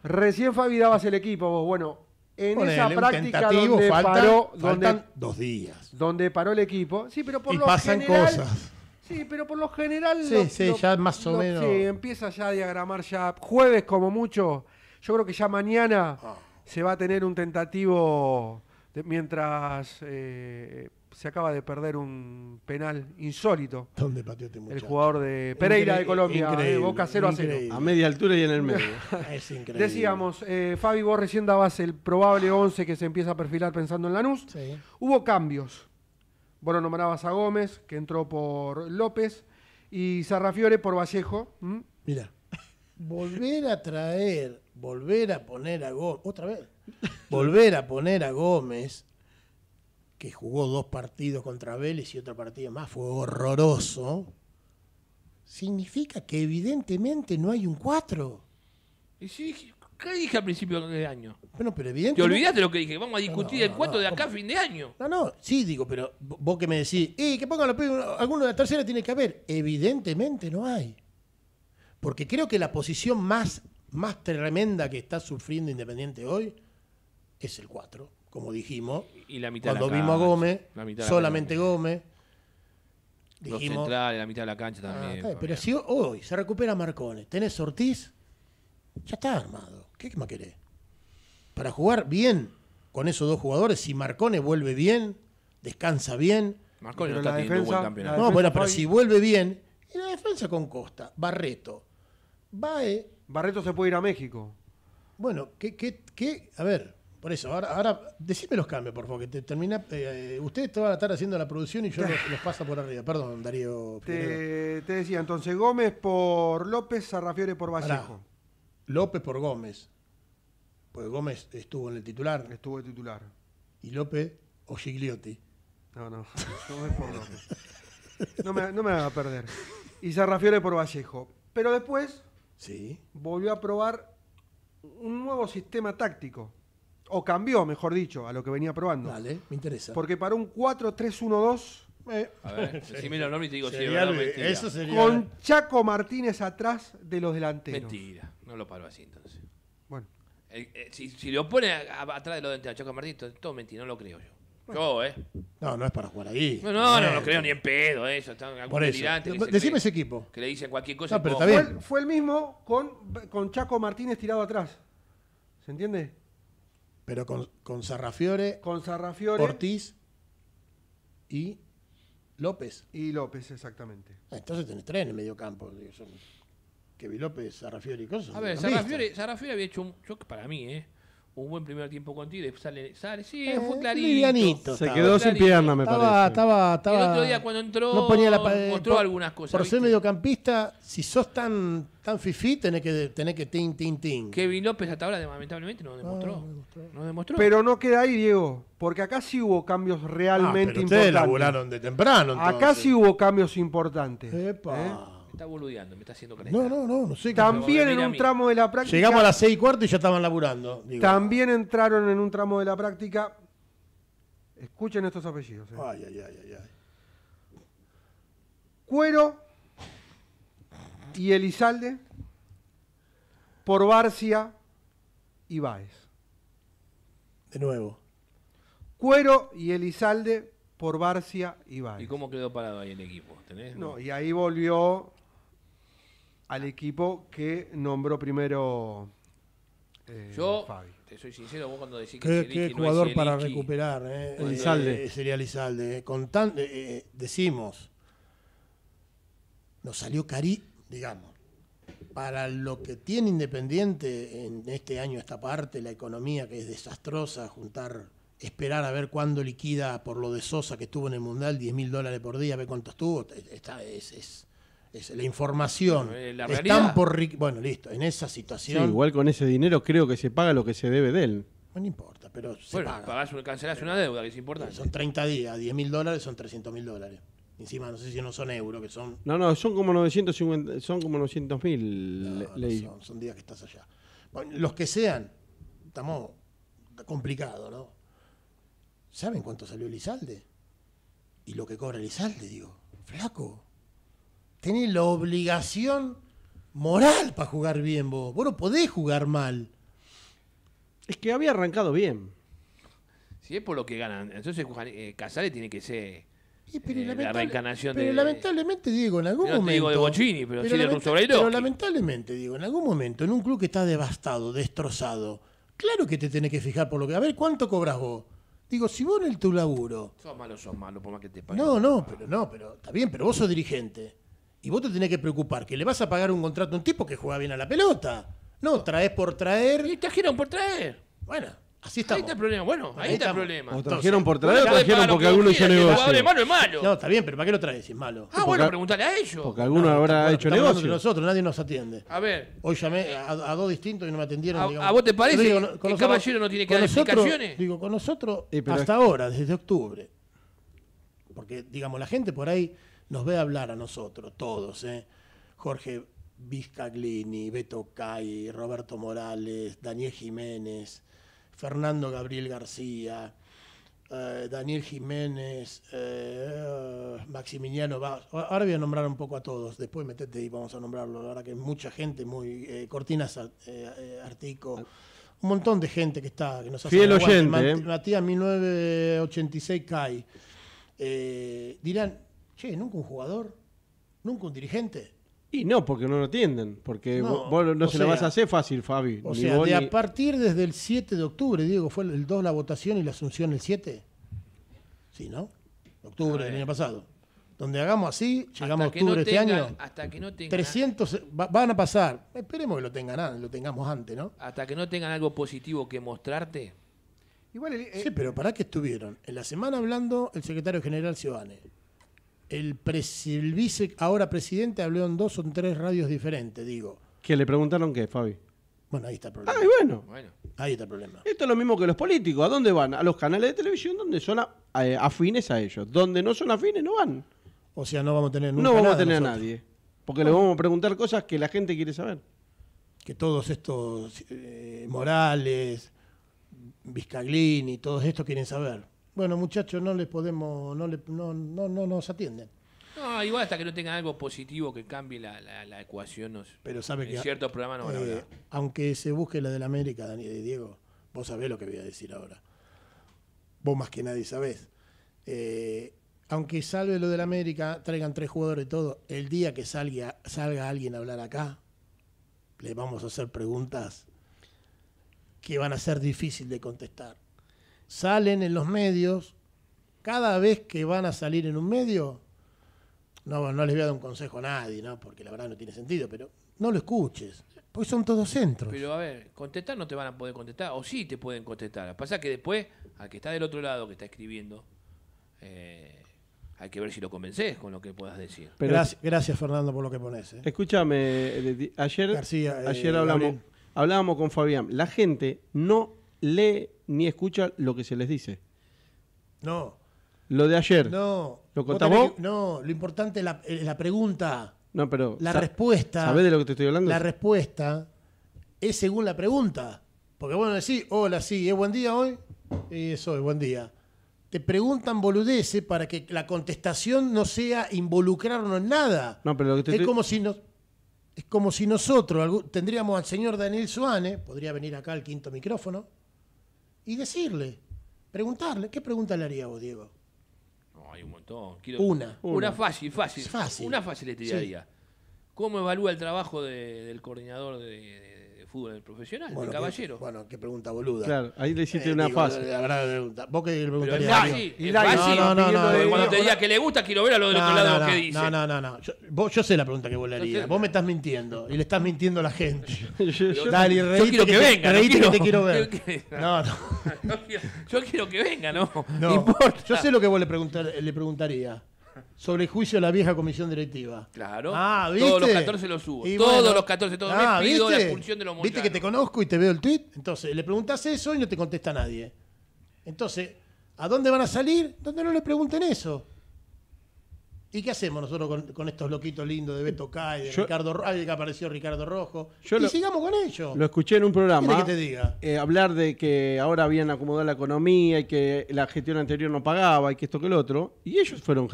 Recién Fabi el equipo, vos. Bueno, en esa práctica donde paró. Donde, dos días. Donde paró el equipo. Sí, pero por y pasan cosas Sí, pero por lo general. Sí, sí, ya más o menos. Sí, empieza ya a diagramar ya. Jueves, como mucho. Yo creo que ya mañana ah. se va a tener un tentativo. mientras eh, se acaba de perder un penal insólito. ¿Dónde pateó este El jugador de Pereira de Colombia, increíble, Boca 0 a 0. A media altura y en el medio. es increíble. Decíamos, eh, Fabi, vos recién dabas el probable 11 que se empieza a perfilar pensando en Lanús. Sí. Hubo cambios. Bueno, nombrabas a Gómez, que entró por López, y Sarrafiore por Vallejo. Mira. Volver a traer, volver a poner a Gómez, otra vez, volver a poner a Gómez, que jugó dos partidos contra Vélez y otra partida más, fue horroroso, significa que evidentemente no hay un 4. Y sí, ¿Qué dije al principio del año? Bueno, pero evidentemente. Te olvidaste lo que dije, vamos a discutir el cuento de acá a fin de año. No, no, sí, digo, pero vos que me decís, y que pongan los alguno de la tercera tiene que haber. Evidentemente no hay. Porque creo que la posición más, más tremenda que está sufriendo Independiente hoy es el 4, como dijimos. Y la mitad de la Cuando vimos a Gómez, solamente Gómez. la mitad de la cancha también. Ah, pero si hoy se recupera Marcones, tenés Ortiz, ya está armado. ¿Qué más querés? Para jugar bien con esos dos jugadores, si Marcone vuelve bien, descansa bien. Marcone no está teniendo defensa, buen campeonato. No, bueno, pero si vuelve bien, y la defensa con Costa, Barreto, Bae. Barreto se puede ir a México. Bueno, ¿qué, qué, qué? A ver, por eso, ahora, ahora decime los cambios, por favor, que te termina. Eh, ustedes a estar haciendo la producción y yo los, los paso por arriba. Perdón, Darío. Te, te, decía, entonces Gómez por López, Sarrafiore por Vallejo. López por Gómez. Porque Gómez estuvo en el titular. Estuvo de titular. Y López o Gigliotti. No, no. Gómez por Gómez. No me, va a perder. Y Sarrafiore por Vallejo. Pero después sí. volvió a probar un nuevo sistema táctico. O cambió, mejor dicho, a lo que venía probando. Dale, me interesa. Porque para un 4-3-1-2. Eh, a ver, digo sería... Con Chaco Martínez atrás de los delanteros. Mentira lo paro así entonces. Bueno. Eh, eh, si, si, lo pone atrás de los de a Chaco entonces todo mentira, no lo creo yo. Yo, ¿eh? No, no es para jugar ahí. No, no, no, lo creo ni en pedo ¿eh? eso. Están Por eso. Decime ese equipo. Que le dicen cualquier cosa. pero Fue, el mismo con, con Chaco Martínez tirado atrás. ¿Se entiende? Pero con, con Sarrafiore, con Sarrafiore, Ortiz y López. Y López, exactamente. Ah, entonces tenés tres en el medio campo. Kevin López, Sarrafiori y cosas. A ver, Sarrafiori, había hecho un, choque para mí, ¿eh? un buen primer tiempo contigo Después sale, sale, sí, eh, fue clarito. Se quedó sin pierna, me parece. Estaba, estaba, el otro día cuando entró, no ponía la eh, mostró algunas cosas. Por ser mediocampista, si sos tan, tan fifí, tenés que, tenés que ting, ting, ting. Kevin López hasta ahora lamentablemente no ah, demostró, demostró. Pero no queda ahí, Diego, porque acá sí hubo cambios realmente ah, importantes. de temprano. Acá sí hubo cambios importantes. Epa. ¿eh? está boludeando, me está haciendo calentar. No, no, no, no sé. También en un tramo de la práctica. Llegamos a las seis y cuarto y ya estaban laburando. También entraron en un tramo de la práctica. Escuchen estos apellidos. Eh. Ay, ay, ay, ay, Cuero y Elizalde por Barcia y Baez. De nuevo. Cuero y Elizalde por Barcia y Baez. ¿Y cómo quedó parado ahí el equipo? No, y ahí volvió al ah. equipo que nombró primero eh, Yo, te soy sincero, vos cuando decís que ¿Qué, jugador para recuperar? Eh? Elizalde. Eh, sería Elizalde. Eh. Con decimos, nos salió cari, digamos. Para lo que tiene Independiente en este año, esta parte, la economía que es desastrosa, juntar, esperar a ver cuándo liquida por lo de Sosa que estuvo en el Mundial, 10 mil dólares por día, a ver cuánto estuvo, está, es, es la información eh, la están por bueno listo en esa situación igual con ese dinero creo que se paga lo que se debe de él no importa pero bueno, se paga. cancelás una deuda que es importante son 30 días 10 mil dólares son 300 mil dólares encima no sé si no son euros que son no no son como 950 son como 900 mil son, días que estás allá los que sean estamos complicado no saben cuánto salió el Izalde? y lo que cobra el Elizalde digo flaco tenés la obligación moral para jugar bien vos. Vos no podés jugar mal. Es que había arrancado bien. Si es por lo que ganan, entonces eh, Casale tiene que ser pero eh, la lamentablemente, Diego, en algún momento. digo de pero, Pero lamentablemente, Diego, en algún momento, en un club que está devastado, destrozado, claro que te tenés que fijar por lo que. A ver, ¿cuánto cobras vos? Digo, si vos en el tu laburo. Sos malo, sos malo, por más que te No, no, pero no, pero está bien, pero vos sos dirigente. Y vos te tenés que preocupar que le vas a pagar un contrato a un tipo que juega bien a la pelota. No, traes por traer. Y trajeron por traer. Bueno, así está. Ahí está el problema. Bueno, ahí, está, el problema. O trajeron por traer, o trajeron porque alguno hizo negocio. malo es malo. No, está bien, pero ¿para qué lo traes si es malo? Ah, bueno, preguntale a ellos. Porque alguno habrá hecho negocio. nosotros, nadie nos atiende. A ver. Hoy llamé a, dos distintos y no me atendieron. ¿A, vos te parece? el caballero no tiene que dar explicaciones? Digo, con nosotros, eh, hasta ahora, desde octubre. Porque, digamos, la gente por ahí nos ve hablar a nosotros, todos, ¿eh? Jorge Vizcaglini, Beto Cay, Roberto Morales, Daniel Jiménez, Fernando Gabriel García, eh, Daniel Jiménez, eh, Maximiliano Ahora voy a nombrar un poco a todos, después metete y vamos a nombrarlo. Ahora que mucha gente, muy eh, Cortinas Artico, un montón de gente que está, que nos hace Fiel oyente, Matías 1986 Cay. dirán, Che, nunca un jugador, nunca un dirigente. Y no, porque no lo atienden, porque no, vos no se lo vas a hacer fácil, Fabi. O sea, a partir desde el 7 de octubre, Diego, fue el 2 la votación y la asunción el 7. Sí, ¿no? Octubre del año pasado. Donde hagamos así, llegamos a octubre este año. Hasta que no 300 van a pasar. Esperemos que lo tengan, lo tengamos antes, ¿no? Hasta que no tengan algo positivo que mostrarte. Igual sí, pero ¿para qué estuvieron? En la semana hablando el secretario general Ciudadanos el, vice, ahora presidente, habló en dos o tres radios diferentes, digo. ¿Que le preguntaron qué, Fabi? Bueno, ahí está el ah, problema. Ah, bueno. Ahí está el problema. Esto es lo mismo que los políticos. ¿A dónde van? A los canales de televisión donde son afines a ellos. Donde no son afines no van. O sea, no vamos a tener No vamos a tener a nadie. Porque le vamos a preguntar cosas que la gente quiere saber. Que todos estos Morales eh, Morales, Vizcaglini, todos estos quieren saber bueno, muchachos, no les podemos, no, le, no, no, no nos atienden. No, igual hasta que no tengan algo positivo que cambie la, la, la ecuación. No Pero sabe que. ciertos programas no van a eh, aunque se busque lo de la América, Daniel y Diego, vos sabés lo que voy a decir ahora. Vos más que nadie sabés. Eh, aunque salve lo de la América, traigan tres jugadores y todo, el día que salga, salga alguien a hablar acá, le vamos a hacer preguntas que van a ser difíciles de contestar salen en los medios, cada vez que van a salir en un medio, no, no les voy a dar un consejo a nadie, ¿no? porque la verdad no tiene sentido, pero no lo escuches, porque son todos centros. Pero a ver, contestar no te van a poder contestar, o sí te pueden contestar. Pasa que después, al que está del otro lado, que está escribiendo, eh, hay que ver si lo convences con lo que puedas decir. Pero gracias, Fernando, por lo que pones. Eh. Escúchame, ayer, eh, ayer hablamos, hablábamos con Fabián. La gente no lee ni escucha lo que se les dice. No. Lo de ayer. No. ¿Lo contamos no, lo importante es la, pregunta. No, pero. La respuesta. sabes de lo que te estoy hablando? La respuesta es según la pregunta. Porque bueno, decís, hola, sí, ¿es buen día hoy? eso es buen día. Te preguntan boludeces para que la contestación no sea involucrarnos en nada. No, pero es como si nos, es como si nosotros tendríamos al señor Daniel Suárez, podría venir acá al quinto micrófono, y decirle, preguntarle, ¿qué pregunta le haría vos, Diego? No, hay un montón. Una, una. fácil, fácil. Una fácil le ¿Cómo evalúa el trabajo del coordinador de el profesional, bueno, caballero. bueno, qué pregunta boluda. Claro, ahí le hiciste eh, una fase: fase. La verdad, pregunta. vos qué le preguntarías. y la, no, no, no, cuando te diga que le gusta, quiero ver a lo del otro lado que dice. No, no, no, no. Yo, sé la pregunta que vos le harías. Vos me estás mintiendo y le estás mintiendo a la gente. yo, Dale, quiero que, venga, te quiero ver. No, yo quiero que venga, no. No, importa. Yo sé lo que vos le, le preguntarías sobre el juicio de la vieja comisión directiva. Claro. Todos los 14 ah, lo subo. todos los 14, todos los pido ¿viste? expulsión de los ¿Viste que te conozco y te veo el tweet? Entonces, le preguntas eso y no te contesta nadie. Entonces, ¿a dónde van a salir? Donde no le pregunten eso. ¿Y qué hacemos nosotros con, estos loquitos lindos de Beto Kai, de Ricardo Rojo, que apareció Ricardo Rojo? y sigamos con ellos. Lo escuché en un programa. Que te diga? Eh, hablar de que ahora habían acomodado la economía y que la gestión anterior no pagaba y que esto que el otro. Y ellos fueron,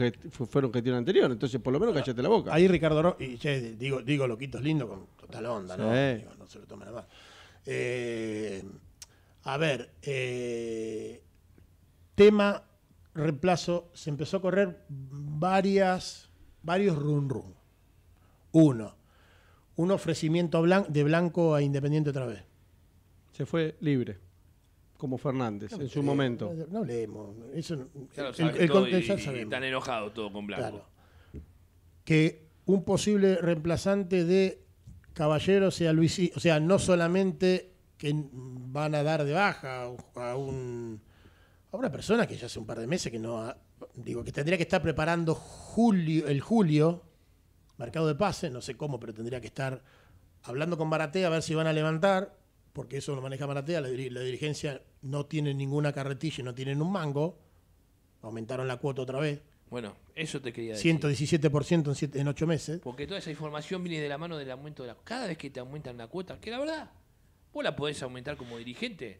fueron gestión anterior, entonces por lo menos cállate la boca. Ahí Ricardo Rojo, y digo, digo loquitos lindos con total onda, ¿no? no se lo tomen nada más. Eh, a ver, eh, tema reemplazo, se empezó a correr varias, varios run run. Uno, un ofrecimiento de blanco a Independiente otra vez. Se fue libre, como Fernández en su momento. No, leemos, eso tan enojado todo con blanco. Que un posible reemplazante de Caballero sea Luis, o sea, no solamente que van a dar de baja a un a una persona que ya hace un par de meses que no digo que tendría que estar preparando julio, el julio, mercado de pases, no sé cómo, pero tendría que estar hablando con Baratea a ver si van a levantar, porque eso lo maneja Baratea, la, dirigencia no tiene ninguna carretilla, no tienen un mango, aumentaron la cuota otra vez. Bueno, eso te quería decir. 117% en, siete, en ocho meses. Porque toda esa información viene de la mano del aumento de la... Cada vez que te aumentan la cuota, que la verdad, vos la podés aumentar como dirigente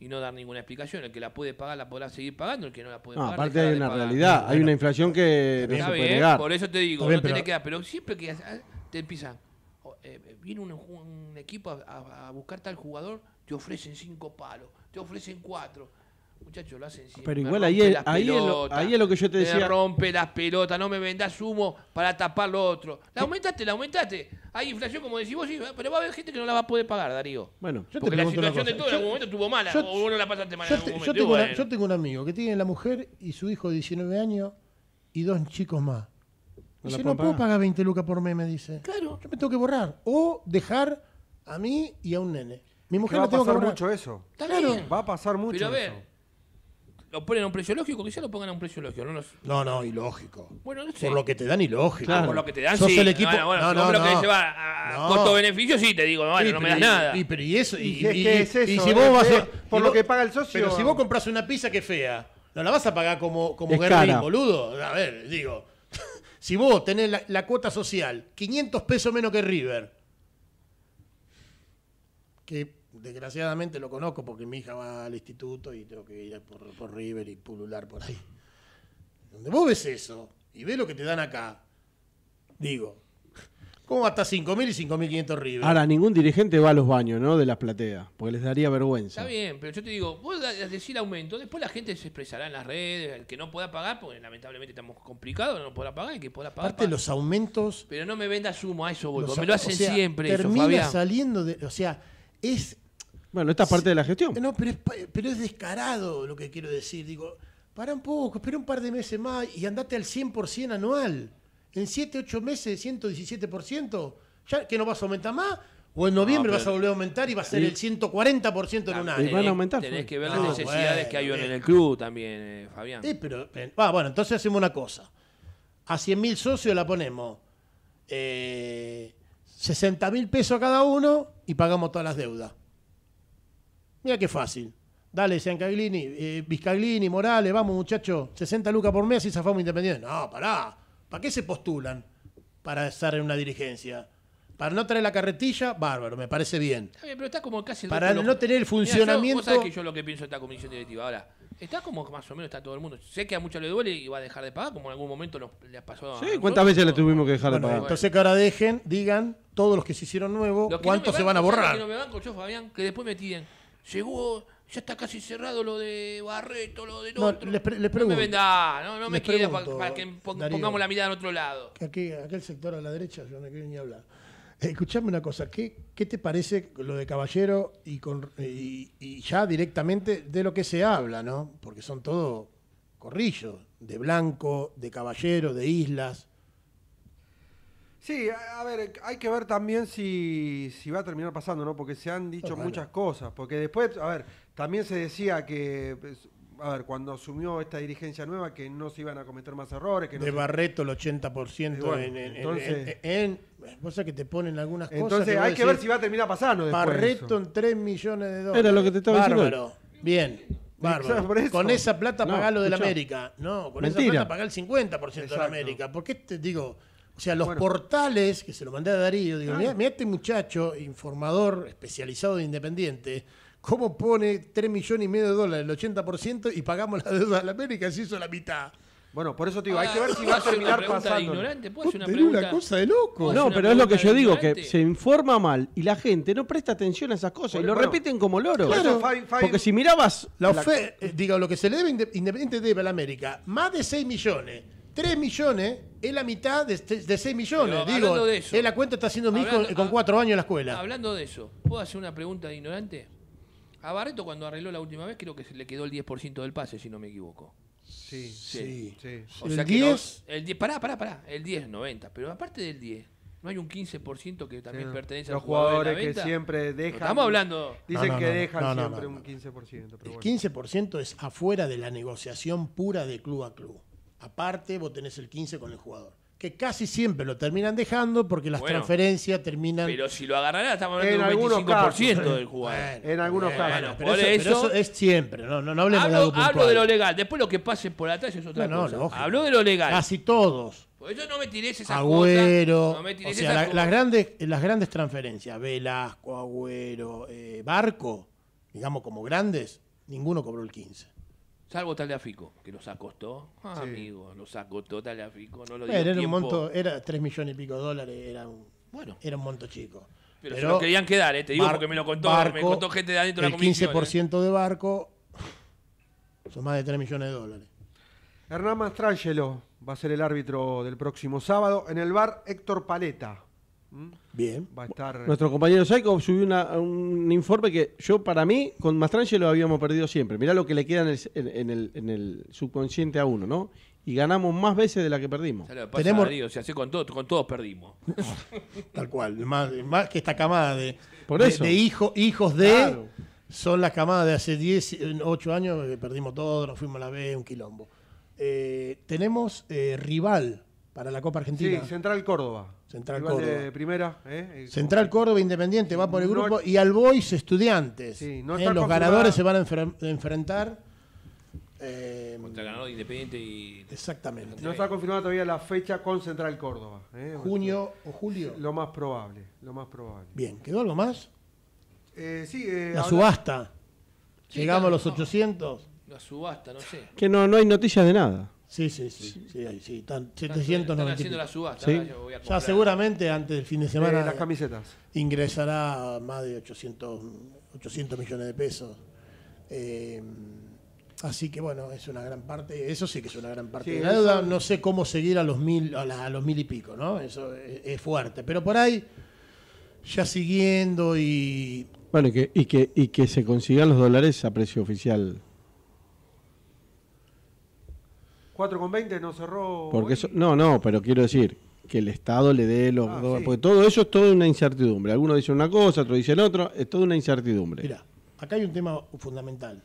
y no dar ninguna explicación. El que la puede pagar la podrá seguir pagando, el que no la puede pagar. Aparte hay una realidad, hay una inflación que no se puede negar. Por eso te digo, no pero... pero siempre que ah, te empiezan, eh, viene un, equipo a, a, buscar tal jugador, te ofrecen cinco palos, te ofrecen cuatro Muchachos, lo hacen siempre. Pero igual ahí, es, ahí, lo, ahí es lo que yo te decía. Me rompe las pelotas, no me vendas humo para tapar lo otro. La eh. aumentaste, la aumentaste. Hay inflación, como decís vos, sí, pero va a haber gente que no la va a poder pagar, Darío. Bueno, yo Porque la situación de todo en algún momento estuvo mala, yo, o vos no la pasaste mal yo, Yo tengo, un amigo que tiene la mujer y su hijo de 19 años y dos chicos más. Y dice, no puedo pagar 20 lucas por mes, me dice. Claro. Yo me tengo que borrar. O dejar a mí y a un nene. Mi mujer va a pasar mucho eso. Claro. Va a pasar mucho. eso lo ponen a un precio lógico, Quizás lo pongan a un precio lógico. No, no, ilógico. Bueno, Por lo que te dan, ilógico. Claro. Por lo que te dan, Sos el equipo. Bueno, bueno, no, no, que lleva a ah, costo-beneficio, sí, te digo, no me das nada. Y, pero eso, y, es eso, si vos Por lo que paga el socio. Pero si vos compras una pizza que es fea, no la vas a pagar como, como Guerrín, boludo. A ver, digo. si vos tenés la, la cuota social 500 pesos menos que River, que desgraciadamente lo conozco porque mi hija va al instituto y tengo que ir por, por River y pulular por ahí. Donde vos ves eso y ves lo que te dan acá, digo, ¿Cómo hasta 5.000 y 5.500 River? Ahora, ningún dirigente va a los baños, ¿no? De las plateas, porque les daría vergüenza. Está bien, pero yo te digo, vos decís el aumento, después la gente se expresará en las redes, el que no pueda pagar, porque lamentablemente estamos complicados, no podrá pagar, el que pueda pagar. Aparte, los aumentos. Pero no me vendas sumo a eso, vos. me lo hacen siempre. Termina saliendo de. O sea, es bueno, esta es parte de la gestión. No, pero es, descarado lo que quiero decir. Digo, para un poco, espera un par de meses más y andate al 100% anual. En 7, 8 meses, 117%. ¿Ya que no vas a aumentar más? O en noviembre vas a volver a aumentar y va a ser el 140% en un año. Y van aumentar. Tenés pues. que ver las ah, necesidades que hay en el club también, eh, Fabián. Sí, pero, bueno, entonces hacemos una cosa. A 100.000 socios la ponemos eh, mil pesos cada uno y pagamos todas las deudas. Mira qué fácil. Dale, sean Caglini, Vizcaglini, eh, Morales, vamos muchachos, 60 lucas por mes y zafamos independiente. No, pará. ¿Para qué se postulan para estar en una dirigencia? Para no traer la carretilla, bárbaro, me parece bien. Pero está como casi. Para no tener el funcionamiento. ¿Cómo yo, que yo lo que pienso de esta comisión directiva ahora. Está como más o menos está todo el mundo. Sé que a muchos le duele y va a dejar de pagar, como en algún momento les pasó. Sí, ¿cuántas veces le tuvimos que dejar de pagar? Entonces que ahora dejen, digan, todos los que se hicieron nuevos, cuántos se van a borrar. que después me tiren llegó, ya está casi cerrado lo de Barreto, lo de no, pregunto, no me vendá, no, me queda para que pongamos la mirada en otro lado. Aquí, aquel sector a la derecha yo no quiero ni hablar. Eh, escuchame una cosa, ¿qué, ¿qué, te parece lo de Caballero y, ya directamente de lo que se habla, ¿no? Porque son todo corrillos, de Blanco, de Caballero, de Islas. Sí, a ver, eh, hay que ver también si, va a terminar pasando, ¿no? Porque se han dicho muchas cosas. Porque después, a ver, también se decía que pues, a ver, cuando asumió esta dirigencia nueva, que no se iban a cometer más errores. Que no de Barreto el 80% en, en, entonces... en, Vos que te ponen algunas cosas. Entonces hay que ver si va a terminar pasando. Barreto en 3 millones de dólares. Era lo que te estaba Bárbaro. Bien. Bárbaro. Con esa plata paga lo de la América. No, con esa plata pagá el 50% de la América. Porque te digo o sea, los portales que se lo mandé a Darío, digo, claro. Ah. mira este muchacho informador especializado de Independiente, cómo pone 3 millones y medio de dólares, el 80%, y pagamos la deuda a la América, se hizo la mitad. Bueno, por eso te digo, hay que ah, ver si va a terminar pasando. Es una, una cosa de loco. No, pero es lo que yo digo, que se informa mal y la gente no presta atención a esas cosas y lo repiten como loro. Porque si mirabas. La eh, digo, lo que se le debe Independiente debe a la América, más de 6 millones. 3 millones es la mitad de, 6 este, millones. Digo, de eso, es la cuenta está haciendo mi hijo con 4 ah, años en la escuela. Hablando de eso, ¿puedo hacer una pregunta de ignorante? A Barreto cuando arregló la última vez creo que se le quedó el 10% del pase, si no me equivoco. Sí, sí. O sea ¿El, que 10? el 10? pará, pará, pará. El 10 90, pero aparte del 10, ¿no hay un 15% que también pertenece Los al jugador jugadores de la venta? que siempre dejan. estamos hablando. Dicen que dejan siempre un 15%. el 15% es afuera de la negociación pura de club a club aparte, vos tenés el 15 con el jugador. Que casi siempre lo terminan dejando porque las transferencias terminan. Pero si lo agarrará, estamos hablando de un 25% del jugador. en algunos casos. Pero eso, es siempre, no, no, no hablemos hablo, de algo Hablo de lo legal, después lo que pase por atrás es otra cosa. hablo de lo legal. Casi todos. Por eso no me tiré esas Agüero, o sea, las, grandes, eh, las grandes transferencias, Velasco, Agüero, eh, Barco, digamos como grandes, ninguno cobró el 15. Salvo Taliafico, que los acostó. Ah, amigo, los acostó Taliafico. No lo dio era, un monto, era 3 millones y pico de dólares, era un, bueno. era un monto chico. Pero, se lo querían quedar, eh, te digo porque me lo contó, me contó gente de adentro de la comisión. 15% eh. de barco son más de 3 millones de dólares. Hernán Mastrangelo va a ser el árbitro del próximo sábado en el bar Héctor Paleta. Mm. Bien. Va estar... Eh, Nuestro compañero saiko subió un informe que yo, para mí, con Mastrange lo habíamos perdido siempre. Mirá lo que le queda en el, subconsciente a uno, ¿no? Y ganamos más veces de la que perdimos. Tenemos... con, con todos perdimos. Tal cual. Más, que esta camada de, Por eso. hijos de... Son las camadas de hace 10, años que perdimos todos, nos fuimos a la B, un quilombo. Eh, tenemos eh, rival para la Copa Argentina. Central Córdoba. Central Córdoba. primera, ¿eh? Eh, Central Córdoba Independiente va por el grupo y al Boys Estudiantes. ¿eh? Los ganadores se van a enfrentar. Contra el ganador Independiente y. Exactamente. No está confirmada todavía la fecha con Central Córdoba. Junio o julio. Lo más probable, lo más probable. Bien, ¿quedó lo más? sí. la subasta. Llegamos a los 800. la subasta, no sé. Que no, no hay noticias de nada. Sí, sí, sí, sí, sí, están 790. Están haciendo la subasta, Ya seguramente antes del fin de eh, semana. Ingresará más de 800, 800 millones de pesos. Eh, así que bueno, es una gran parte, eso sí que es una gran parte de la deuda. No sé cómo seguir a los mil, a, los mil y pico, ¿no? Eso es, fuerte. Pero por ahí, ya siguiendo y. Bueno, y que, y que se consigan los dólares a precio oficial. 4,20 no cerró. Porque no, no, pero quiero decir que el Estado le dé los ah, Porque todo eso es toda una incertidumbre. Algunos dicen una cosa, otros dicen otra. Es toda una incertidumbre. Mira, acá hay un tema fundamental.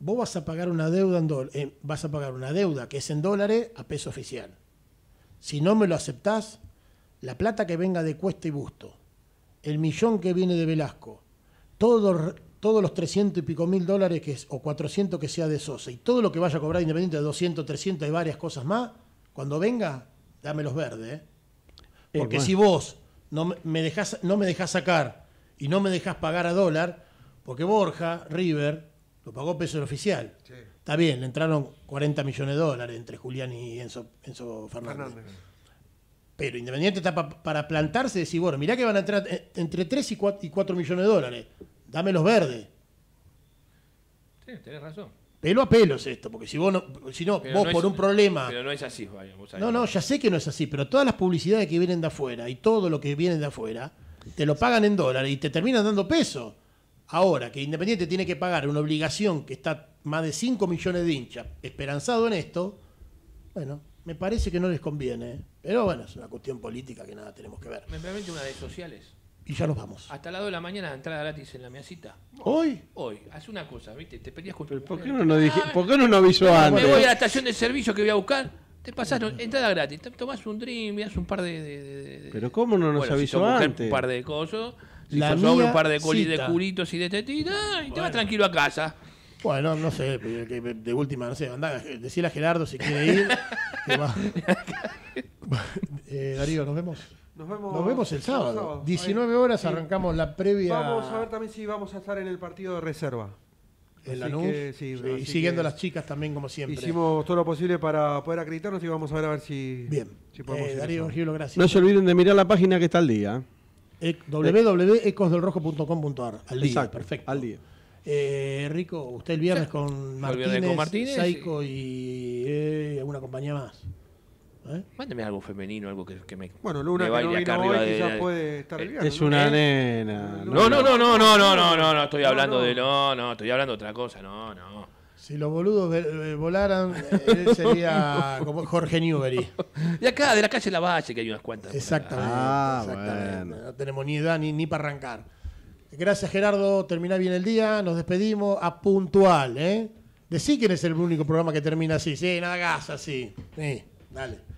Vos vas a pagar una deuda en eh, vas a pagar una deuda que es en dólares a peso oficial. Si no me lo aceptás, la plata que venga de Cuesta y Busto, el millón que viene de Velasco, todo, todos los 300 y pico mil dólares que o 400 que sea de Sosa y todo lo que vaya a cobrar Independiente de 200, 300 y varias cosas más, cuando venga, dame los verdes. ¿eh? Eh, porque si vos no me, dejás, no me sacar y no me dejás pagar a dólar, porque Borja, River, lo pagó peso oficial. Está bien, le entraron 40 millones de dólares entre Julián y Enzo, Enzo Fernández. Pero Independiente está para plantarse y decir, bueno, mirá que van a entrar eh, entre 3 y y 4 millones de dólares dame los verdes. Sí, tenés razón. Pelo a pelo es esto, porque si vos no, si no, vos por un problema. Pero no es así, No, no, ya sé que no es así, pero todas las publicidades que vienen de afuera y todo lo que viene de afuera, te lo pagan en dólares y te terminan dando peso. Ahora, que Independiente tiene que pagar una obligación que está más de 5 millones de hinchas esperanzado en esto, bueno, me parece que no les conviene. Pero bueno, es una cuestión política que nada tenemos que ver. ¿Me una de sociales? y ya nos vamos. Hasta la 2 de la mañana, entrada gratis en la mesita. ¿Hoy? Hoy. Haz una cosa, ¿viste? Te pedías... con ah, ¿Por qué no nos, no nos avisó antes? Me voy a la estación de servicio que voy a buscar. Te pasaron entrada gratis. tomás un drink, mirás un par de. Pero ¿cómo no nos avisó antes? Un par de cosas. un par de colis de curitos y de tetitas. Y te vas tranquilo a casa. Bueno, no sé, de última, no sé, andá, decíle a Gerardo si quiere ir. Eh, Darío, nos vemos. Nos vemos, el, sábado. 19 horas arrancamos la previa. Vamos a ver también si vamos a estar en el partido de reserva. En la Que, y siguiendo a las chicas también, como siempre. Hicimos todo lo posible para poder acreditarnos y vamos a ver a ver si. Bien. podemos eh, Darío Gilo, gracias. No se olviden de mirar la página que está al día. E, www.ecosdelrojo.com.ar. Al día. perfecto. Al día. Eh, Rico, usted el viernes con Martínez, Saico y alguna eh, compañía más. ¿Eh? Mándeme algo femenino, algo que, que me. Bueno, Luna que no vino hoy puede estar eh, Es una ¿Eh? nena. No, no, no, no, no, no, no, no, no, estoy hablando de. No, no, estoy hablando de otra cosa, no, no. Si los boludos volaran, eh, él sería como Jorge Newbery. Y acá, de la calle La Valle, que hay unas cuantas. Ah, exactamente. No tenemos ni edad ni, para arrancar. Gracias, Gerardo. Termina bien el día. Nos despedimos a puntual, ¿eh? Decí que eres el único programa que termina así. Sí, nada gas, así. Sí, dale.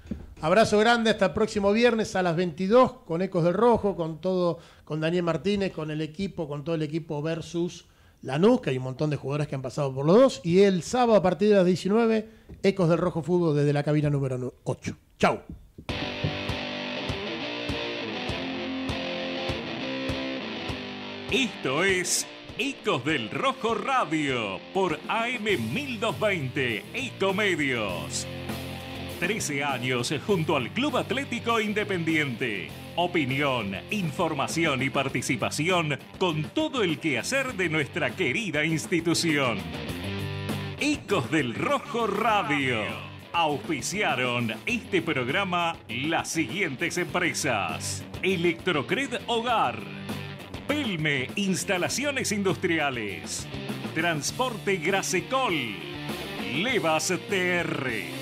Abrazo grande, hasta el próximo viernes a las 22 con Ecos del Rojo, con todo, con Daniel Martínez, con el equipo, con todo el equipo versus Lanús, que hay un montón de jugadores que han pasado por los dos. Y el sábado a partir de las 19, Ecos del Rojo Fútbol desde la cabina número 8. Chau. Esto es Ecos del Rojo Radio por AM 1220 Ecomedios. 13 años junto al Club Atlético Independiente. Opinión, información y participación con todo el quehacer de nuestra querida institución. Ecos del Rojo Radio. Auspiciaron este programa las siguientes empresas. Electrocred Hogar. Pelme Instalaciones Industriales. Transporte Grasecol. Levas TR.